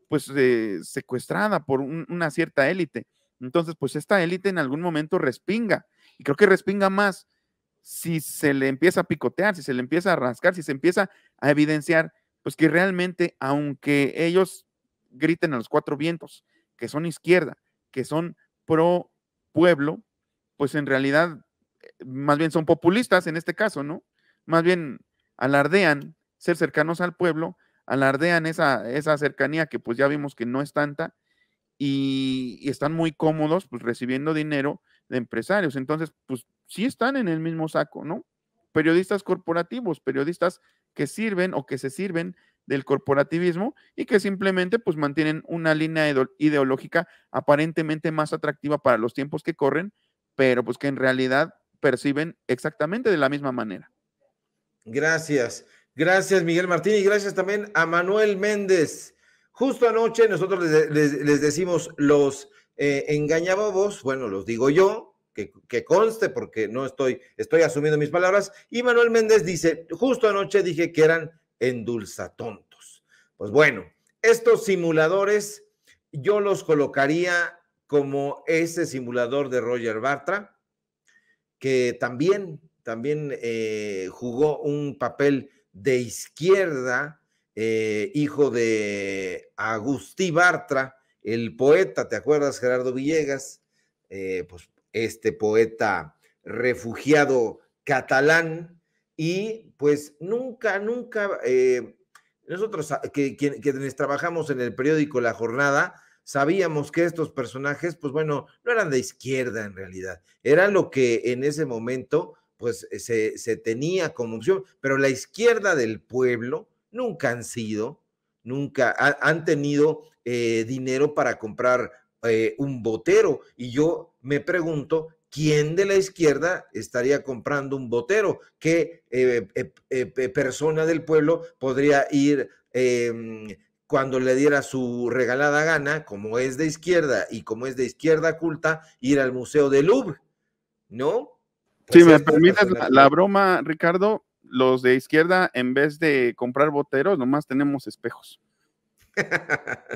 pues eh, secuestrada por una cierta élite. Entonces, pues esta élite en algún momento respinga, y creo que respinga más si se le empieza a picotear, si se le empieza a rascar, si se empieza a evidenciar, pues que realmente, aunque ellos griten a los cuatro vientos, que son izquierda, que son pro pueblo, pues en realidad eh, más bien son populistas en este caso, ¿no? Más bien alardean ser cercanos al pueblo, alardean esa, cercanía que pues ya vimos que no es tanta y, están muy cómodos pues, recibiendo dinero de empresarios. Entonces, pues sí están en el mismo saco, ¿no? Periodistas corporativos, periodistas que sirven o que se sirven del corporativismo y que simplemente pues mantienen una línea ideológica aparentemente más atractiva para los tiempos que corren, pero pues que en realidad perciben exactamente de la misma manera. Gracias. Gracias, Miguel Martín, y gracias también a Manuel Méndez. Justo anoche nosotros les, les, les decimos los eh, vos, bueno, los digo yo, que, conste porque no estoy, estoy asumiendo mis palabras, y Manuel Méndez dice, justo anoche dije que eran endulzatontos. Pues bueno, estos simuladores yo los colocaría como ese simulador de Roger Bartra, que también, también eh, jugó un papel de izquierda, eh, hijo de Agustí Bartra, el poeta, ¿te acuerdas, Gerardo Villegas? Eh, pues este poeta refugiado catalán y pues nunca, nunca, eh, nosotros ah, que, quienes trabajamos en el periódico La Jornada, sabíamos que estos personajes, pues bueno, no eran de izquierda en realidad, era lo que en ese momento pues eh, se, se tenía como opción, pero la izquierda del pueblo nunca han sido nunca han tenido eh, dinero para comprar eh, un botero. Y yo me pregunto, ¿quién de la izquierda estaría comprando un botero? ¿Qué eh, persona del pueblo podría ir? Em, cuando le diera su regalada gana, como es de izquierda y como es de izquierda culta, ir al Museo de Louvre, ¿no? si pues me permites la broma, Ricardo, los de izquierda, en vez de comprar boteros, nomás tenemos espejos.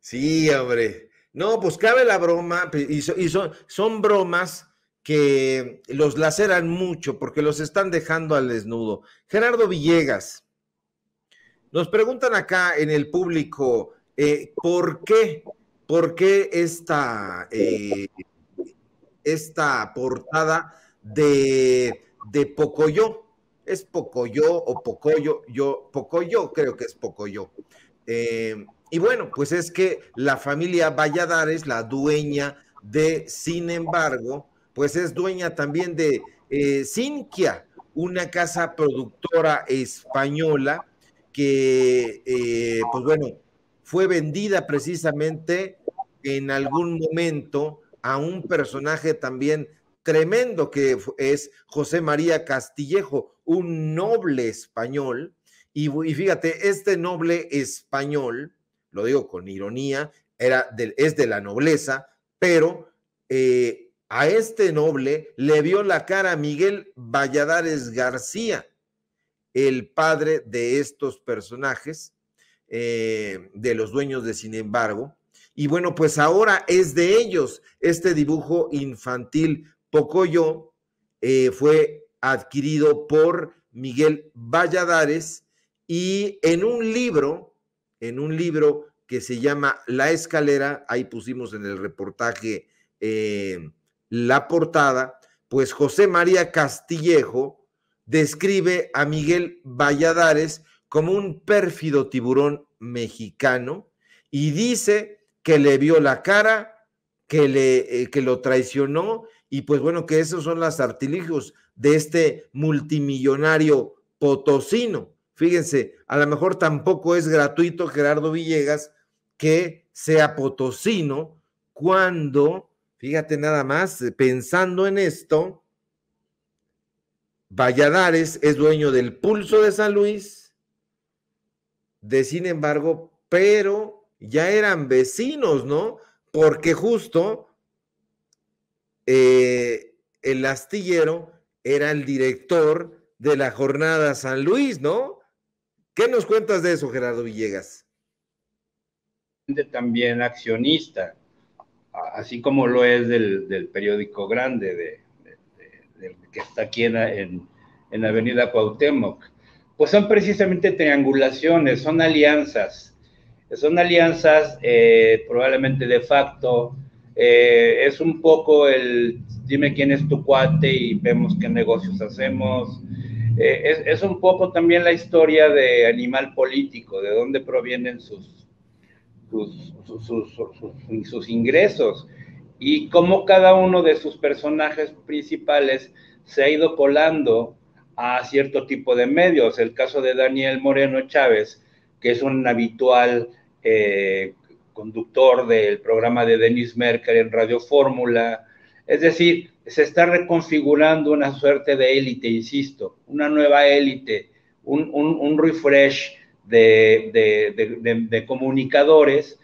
sí, hombre. No, pues cabe la broma, y, son bromas que los laceran mucho porque los están dejando al desnudo. Gerardo Villegas, nos preguntan acá en el público, eh, ¿por qué? ¿Por qué esta, eh, esta portada de, de Pocoyo? es Pocoyo o Pocoyo, yo, Pocoyo creo que es Pocoyo. yo eh, y bueno, pues es que la familia Valladares, la dueña de, sin embargo, pues es dueña también de eh, Cinquia, una casa productora española que, eh, pues bueno, fue vendida precisamente en algún momento a un personaje también tremendo que es José María Castillejo, un noble español. Y, fíjate, este noble español, lo digo con ironía, era es de la nobleza, pero eh, a este noble le vio la cara Miguel Valladares García, el padre de estos personajes, eh, de los dueños de Sin embargo. Y bueno, pues ahora es de ellos este dibujo infantil Pocoyo eh, fue adquirido por Miguel Valladares y en un libro, en un libro que se llama La Escalera, ahí pusimos en el reportaje eh, la portada, pues José María Castillejo describe a Miguel Valladares como un pérfido tiburón mexicano y dice que le vio la cara, que, le, eh, que lo traicionó y pues bueno, que esos son los artilugios de este multimillonario potosino. Fíjense, a lo mejor tampoco es gratuito Gerardo Villegas que sea potosino cuando, fíjate nada más, pensando en esto, Valladares es dueño del pulso de San Luis, de sin embargo, pero ya eran vecinos, ¿no? Porque justo eh, el astillero era el director de la jornada San Luis, ¿no? ¿Qué nos cuentas de eso, Gerardo Villegas? También accionista, así como lo es del, periódico grande de, que está aquí en, en, Avenida Cuauhtémoc. Pues son precisamente triangulaciones, son alianzas, son alianzas eh, probablemente de facto, eh, es un poco el dime quién es tu cuate y vemos qué negocios hacemos. Eh, es, un poco también la historia de animal político, de dónde provienen sus, sus, ingresos y cómo cada uno de sus personajes principales se ha ido colando a cierto tipo de medios. El caso de Daniel Moreno Chávez, que es un habitual eh, conductor del programa de Denis Merkel en Radio Fórmula. Es decir, se está reconfigurando una suerte de élite, insisto, una nueva élite, un, refresh de, de, comunicadores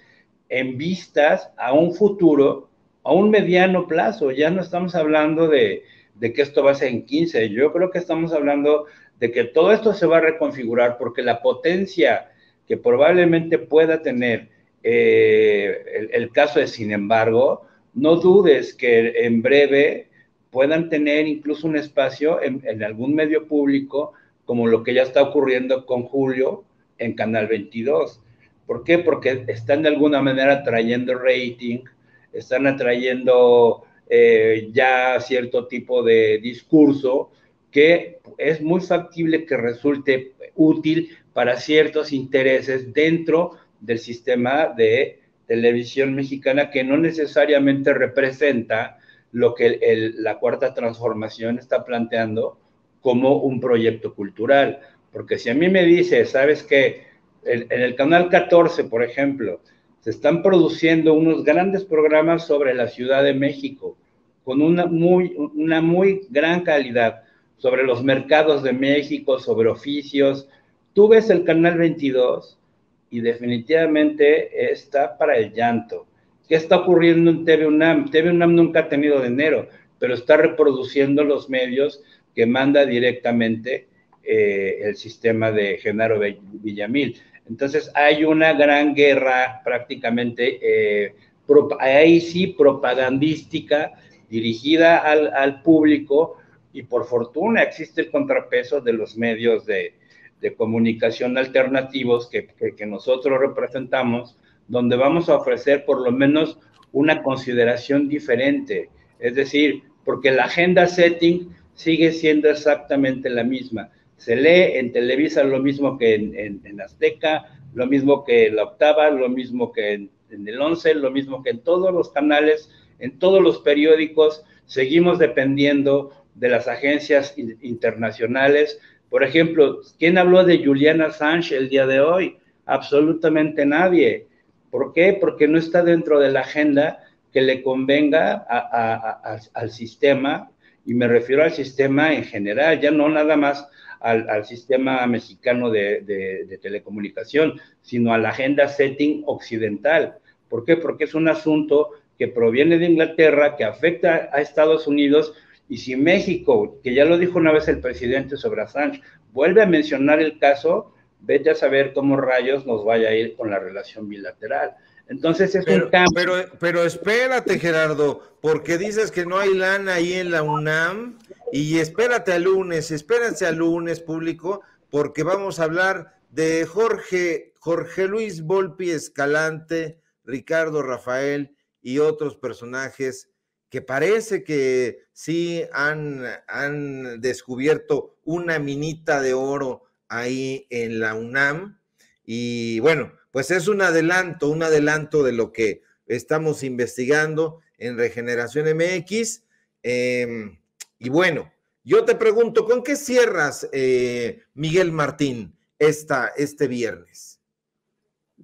en vistas a un futuro, a un mediano plazo. Ya no estamos hablando de, de que esto va a ser en 15. Yo creo que estamos hablando de que todo esto se va a reconfigurar porque la potencia que probablemente pueda tener eh, el, caso es, Sin embargo, no dudes que en breve puedan tener incluso un espacio en, algún medio público, como lo que ya está ocurriendo con Julio en Canal 22. ¿Por qué? Porque están de alguna manera atrayendo rating, están atrayendo eh, ya cierto tipo de discurso que es muy factible que resulte útil para ciertos intereses dentro del sistema de televisión mexicana que no necesariamente representa lo que la cuarta transformación está planteando como un proyecto cultural. Porque si a mí me dice, sabes que en, el canal 14, por ejemplo, se están produciendo unos grandes programas sobre la Ciudad de México, con una muy, una muy gran calidad, sobre los mercados de México, sobre oficios. Tú ves el canal 22 y definitivamente está para el llanto. ¿Qué está ocurriendo en TV UNAM? nunca ha tenido dinero, pero está reproduciendo los medios que manda directamente eh, el sistema de Genaro Villamil. Entonces hay una gran guerra prácticamente, eh, ahí sí, propagandística, dirigida al, al, público y por fortuna existe el contrapeso de los medios de, de comunicación alternativos que, nosotros representamos, donde vamos a ofrecer por lo menos una consideración diferente. Es decir, porque la agenda setting sigue siendo exactamente la misma. Se lee en Televisa lo mismo que en, Azteca, lo mismo que en la octava, lo mismo que en, el once, lo mismo que en todos los canales, en todos los periódicos. Seguimos dependiendo de las agencias internacionales, por ejemplo, ¿quién habló de Juliana Sánchez el día de hoy? Absolutamente nadie. ¿Por qué? Porque no está dentro de la agenda que le convenga al sistema, y me refiero al sistema en general, ya no nada más al, sistema mexicano de, de, telecomunicación, sino a la agenda setting occidental. ¿Por qué? Porque es un asunto que proviene de Inglaterra, que afecta a Estados Unidos y si México, que ya lo dijo una vez el presidente sobre Assange, vuelve a mencionar el caso, vete a saber cómo rayos nos vaya a ir con la relación bilateral. Entonces es pero, un cambio. Pero, espérate, Gerardo, porque dices que no hay lana ahí en la UNAM. Y espérate al lunes, espérense al lunes, público, porque vamos a hablar de Jorge, Jorge Luis Volpi Escalante, Ricardo Rafael y otros personajes que parece que sí han, han descubierto una minita de oro ahí en la UNAM. Y bueno, pues es un adelanto, un adelanto de lo que estamos investigando en Regeneración MX. Em, y bueno, yo te pregunto, ¿con qué cierras, eh, Miguel Martín, esta, este viernes?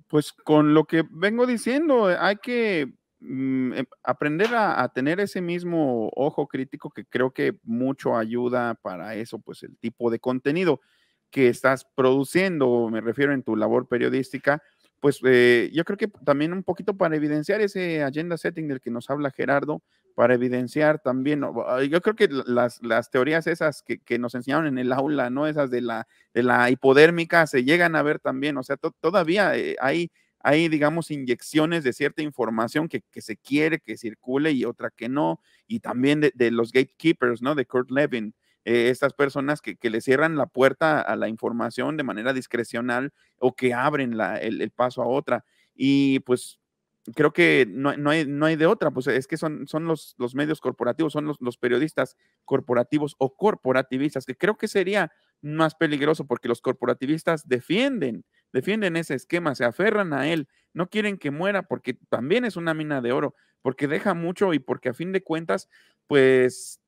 Pues con lo que vengo diciendo, hay que Mm, em, aprender a, tener ese mismo ojo crítico que creo que mucho ayuda para eso, pues el tipo de contenido que estás produciendo, me refiero en tu labor periodística, pues eh, yo creo que también un poquito para evidenciar ese agenda setting del que nos habla Gerardo, para evidenciar también, yo creo que las, teorías esas que, nos enseñaron en el aula, ¿no? Esas de la, la hipodérmica se llegan a ver también, o sea, todavía eh, hay hay, digamos, inyecciones de cierta información que, se quiere que circule y otra que no, y también de, los gatekeepers, ¿no? De Kurt Levin, eh, estas personas que, le cierran la puerta a la información de manera discrecional o que abren el, paso a otra. Y pues creo que no, no, hay, de otra, pues es que son, son los, los medios corporativos, son los periodistas corporativos o corporativistas, que creo que sería más peligroso porque los corporativistas defienden defienden ese esquema, se aferran a él, no quieren que muera porque también es una mina de oro, porque deja mucho y porque a fin de cuentas, pues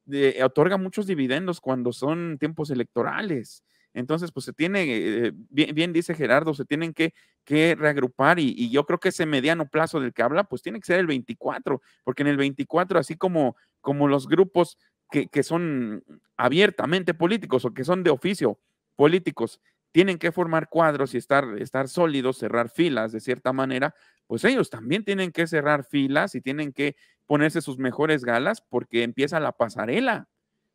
otorga muchos dividendos cuando son tiempos electorales. Entonces, pues se tiene, eh, bien, dice Gerardo, se tienen que, que reagrupar y, yo creo que ese mediano plazo del que habla, pues tiene que ser el 24, porque en el 24, así como, como los grupos que, que son abiertamente políticos o que son de oficio políticos tienen que formar cuadros y estar, estar sólidos, cerrar filas de cierta manera, pues ellos también tienen que cerrar filas y tienen que ponerse sus mejores galas porque empieza la pasarela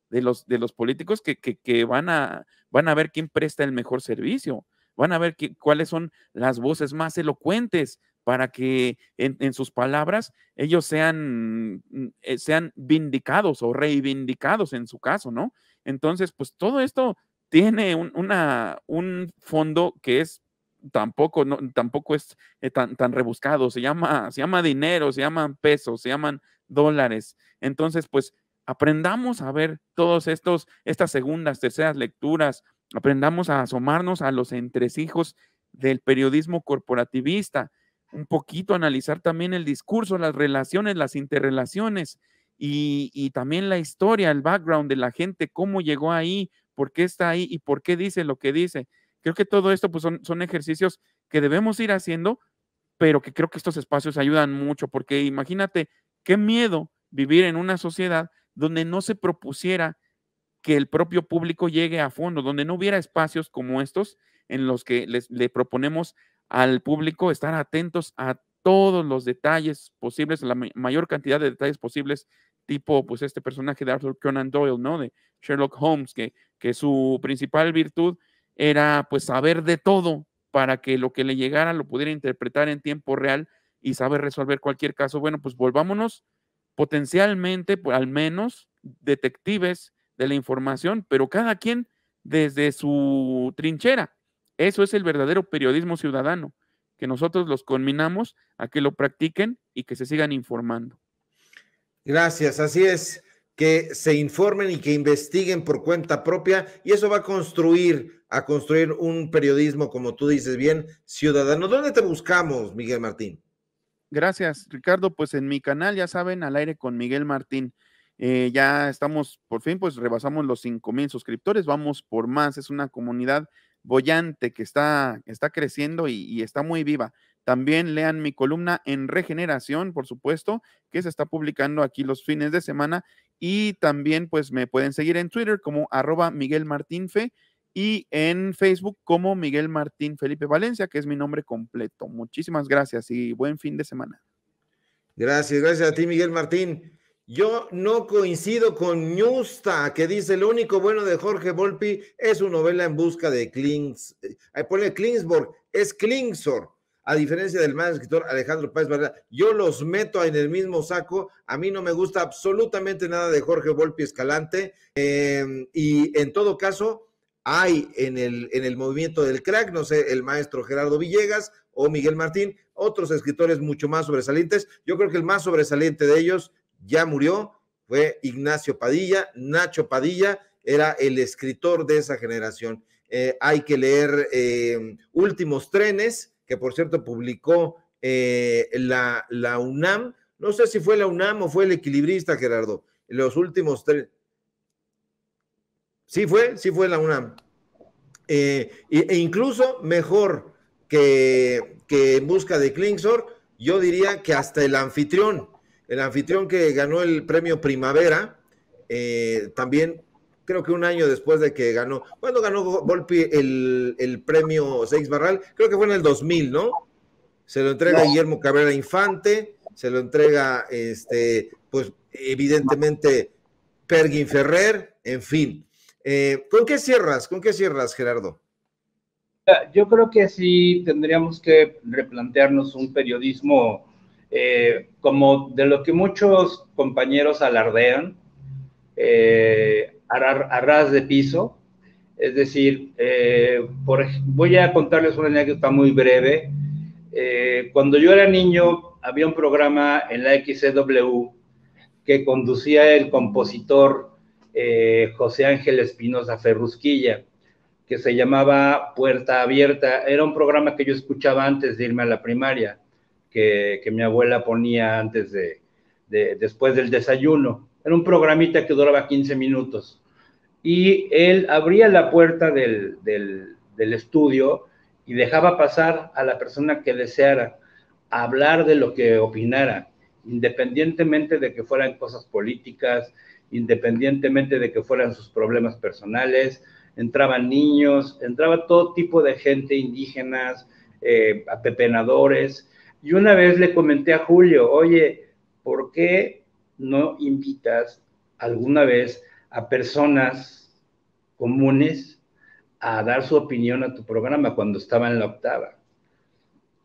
de los, de los políticos que, van, a, van a ver quién presta el mejor servicio, van a ver cuáles son las voces más elocuentes para que en, sus palabras ellos sean, mm, eh, sean vindicados o reivindicados en su caso, ¿no? Entonces, pues todo esto tiene un, una, un fondo que es tampoco, no, tampoco es eh, tan, tan rebuscado, se llama, se llama dinero, se llaman pesos, se llaman dólares. Entonces, pues aprendamos a ver todos estos, estas segundas, terceras lecturas, aprendamos a asomarnos a los entresijos del periodismo corporativista, un poquito analizar también el discurso, las relaciones, las interrelaciones y, y también la historia, el background de la gente, cómo llegó ahí, por qué está ahí y por qué dice lo que dice. Creo que todo esto pues, son, son ejercicios que debemos ir haciendo, pero que creo que estos espacios ayudan mucho, porque imagínate qué miedo vivir en una sociedad donde no se propusiera que el propio público llegue a fondo, donde no hubiera espacios como estos en los que les, le proponemos al público estar atentos a todos los detalles posibles, la mayor cantidad de detalles posibles tipo pues este personaje de Arthur Conan Doyle, ¿no? De Sherlock Holmes, que, que su principal virtud era pues saber de todo para que lo que le llegara lo pudiera interpretar en tiempo real y saber resolver cualquier caso. Bueno, pues volvámonos potencialmente, por pues, al menos, detectives de la información, pero cada quien desde su trinchera. Eso es el verdadero periodismo ciudadano, que nosotros los conminamos a que lo practiquen y que se sigan informando. Gracias, así es, que se informen y que investiguen por cuenta propia y eso va a construir, a construir un periodismo, como tú dices bien, ciudadano. ¿Dónde te buscamos, Miguel Martín? Gracias, Ricardo. Pues en mi canal, ya saben, al aire con Miguel Martín. Eh, ya estamos, por fin, pues rebasamos los 5 mil suscriptores, vamos por más. Es una comunidad bollante que está, está creciendo y está muy viva. También lean mi columna en Regeneración, por supuesto, que se está publicando aquí los fines de semana. Y también pues me pueden seguir en Twitter como arroba Miguel Martínfe y en Facebook como Miguel Martín Felipe Valencia, que es mi nombre completo. Muchísimas gracias y buen fin de semana. Gracias, gracias a ti Miguel Martín. Yo no coincido con Ñusta que dice lo único bueno de Jorge Volpi es su novela en busca de Klings. Eh, Ahí pone Klingsborg, es Klingsor a diferencia del mal escritor Alejandro Páez Barrera, yo los meto en el mismo saco. A mí no me gusta absolutamente nada de Jorge Volpi Escalante. Em, y en todo caso, hay en el, en el movimiento del crack, no sé, el maestro Gerardo Villegas o Miguel Martín, otros escritores mucho más sobresalientes. Yo creo que el más sobresaliente de ellos ya murió, fue Ignacio Padilla, Nacho Padilla era el escritor de esa generación. Eh, hay que leer em, Últimos Trenes, que por cierto publicó eh, la, UNAM. No sé si fue la UNAM o fue el equilibrista, Gerardo. Los últimos tres. Sí fue, sí fue la UNAM. Eh, e incluso mejor que, en busca de Klingsor, yo diría que hasta el anfitrión, el anfitrión que ganó el premio Primavera, eh, también creo que un año después de que ganó, cuando ganó Volpi el, premio Seix Barral, creo que fue en el 2000, ¿no? Se lo entrega Guillermo Cabrera Infante, se lo entrega, este, pues evidentemente, Pergin Ferrer, en fin. Eh, ¿Con qué cierras? ¿Con qué cierras, Gerardo? Yo creo que sí tendríamos que replantearnos un periodismo eh, como de lo que muchos compañeros alardean, eh, a, ras de piso. Es decir, eh, voy a contarles una anécdota muy breve. Eh, cuando yo era niño, había un programa en la XCW que conducía el compositor eh, José Ángel Espinosa Ferrusquilla, que se llamaba Puerta Abierta. Era un programa que yo escuchaba antes de irme a la primaria, que, mi abuela ponía antes de, después del desayuno. Era un programita que duraba 15 minutos. Y él abría la puerta del, estudio y dejaba pasar a la persona que deseara hablar de lo que opinara, independientemente de que fueran cosas políticas, independientemente de que fueran sus problemas personales, entraban niños, entraba todo tipo de gente, indígenas, eh, apepenadores. Y una vez le comenté a Julio, oye, ¿por qué no invitas alguna vez a personas comunes a dar su opinión a tu programa cuando estaba en la octava?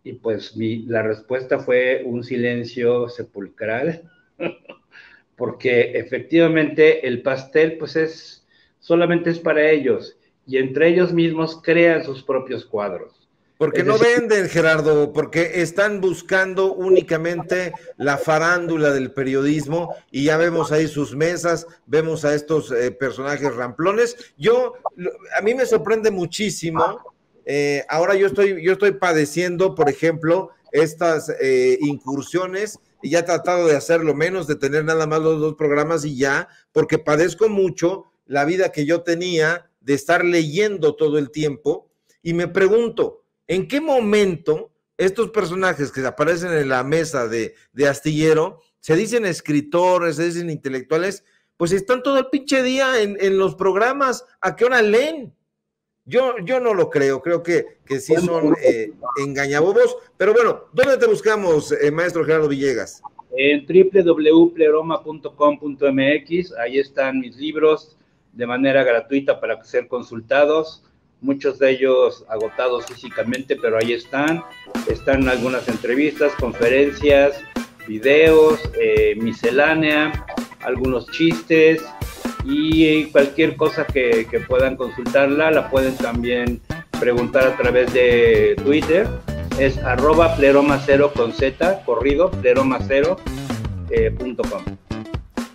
Y pues mi, la respuesta fue un silencio sepulcral, porque efectivamente el pastel pues es solamente es para ellos y entre ellos mismos crean sus propios cuadros. Porque no venden, Gerardo, porque están buscando únicamente la farándula del periodismo y ya vemos ahí sus mesas, vemos a estos eh, personajes ramplones. Yo, a mí me sorprende muchísimo. Eh, ahora yo estoy, yo estoy padeciendo, por ejemplo, estas eh, incursiones y ya he tratado de hacerlo menos, de tener nada más los dos programas y ya, porque padezco mucho la vida que yo tenía de estar leyendo todo el tiempo y me pregunto, ¿En qué momento estos personajes que aparecen en la mesa de, astillero se dicen escritores, se dicen intelectuales? Pues están todo el pinche día en, los programas. ¿A qué hora leen? Yo, yo no lo creo, creo que, que sí son eh, engañabobos. Pero bueno, ¿dónde te buscamos, eh, maestro Gerardo Villegas? En www.pleroma.com.mx, ahí están mis libros de manera gratuita para ser consultados muchos de ellos agotados físicamente, pero ahí están. Están algunas entrevistas, conferencias, videos, eh, miscelánea, algunos chistes y cualquier cosa que, puedan consultarla, la pueden también preguntar a través de Twitter. Es arroba pleroma 0 con Z, corrido, pleroma eh,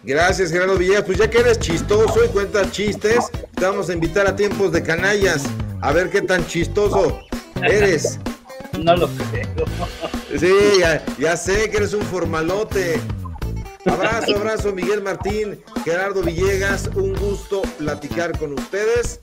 Gracias, Gerardo Villegas. Pues ya que eres chistoso y cuentas chistes, te vamos a invitar a tiempos de canallas. A ver qué tan chistoso eres. No lo creo. Sí, ya, ya sé que eres un formalote. Abrazo, abrazo, Miguel Martín, Gerardo Villegas. Un gusto platicar con ustedes.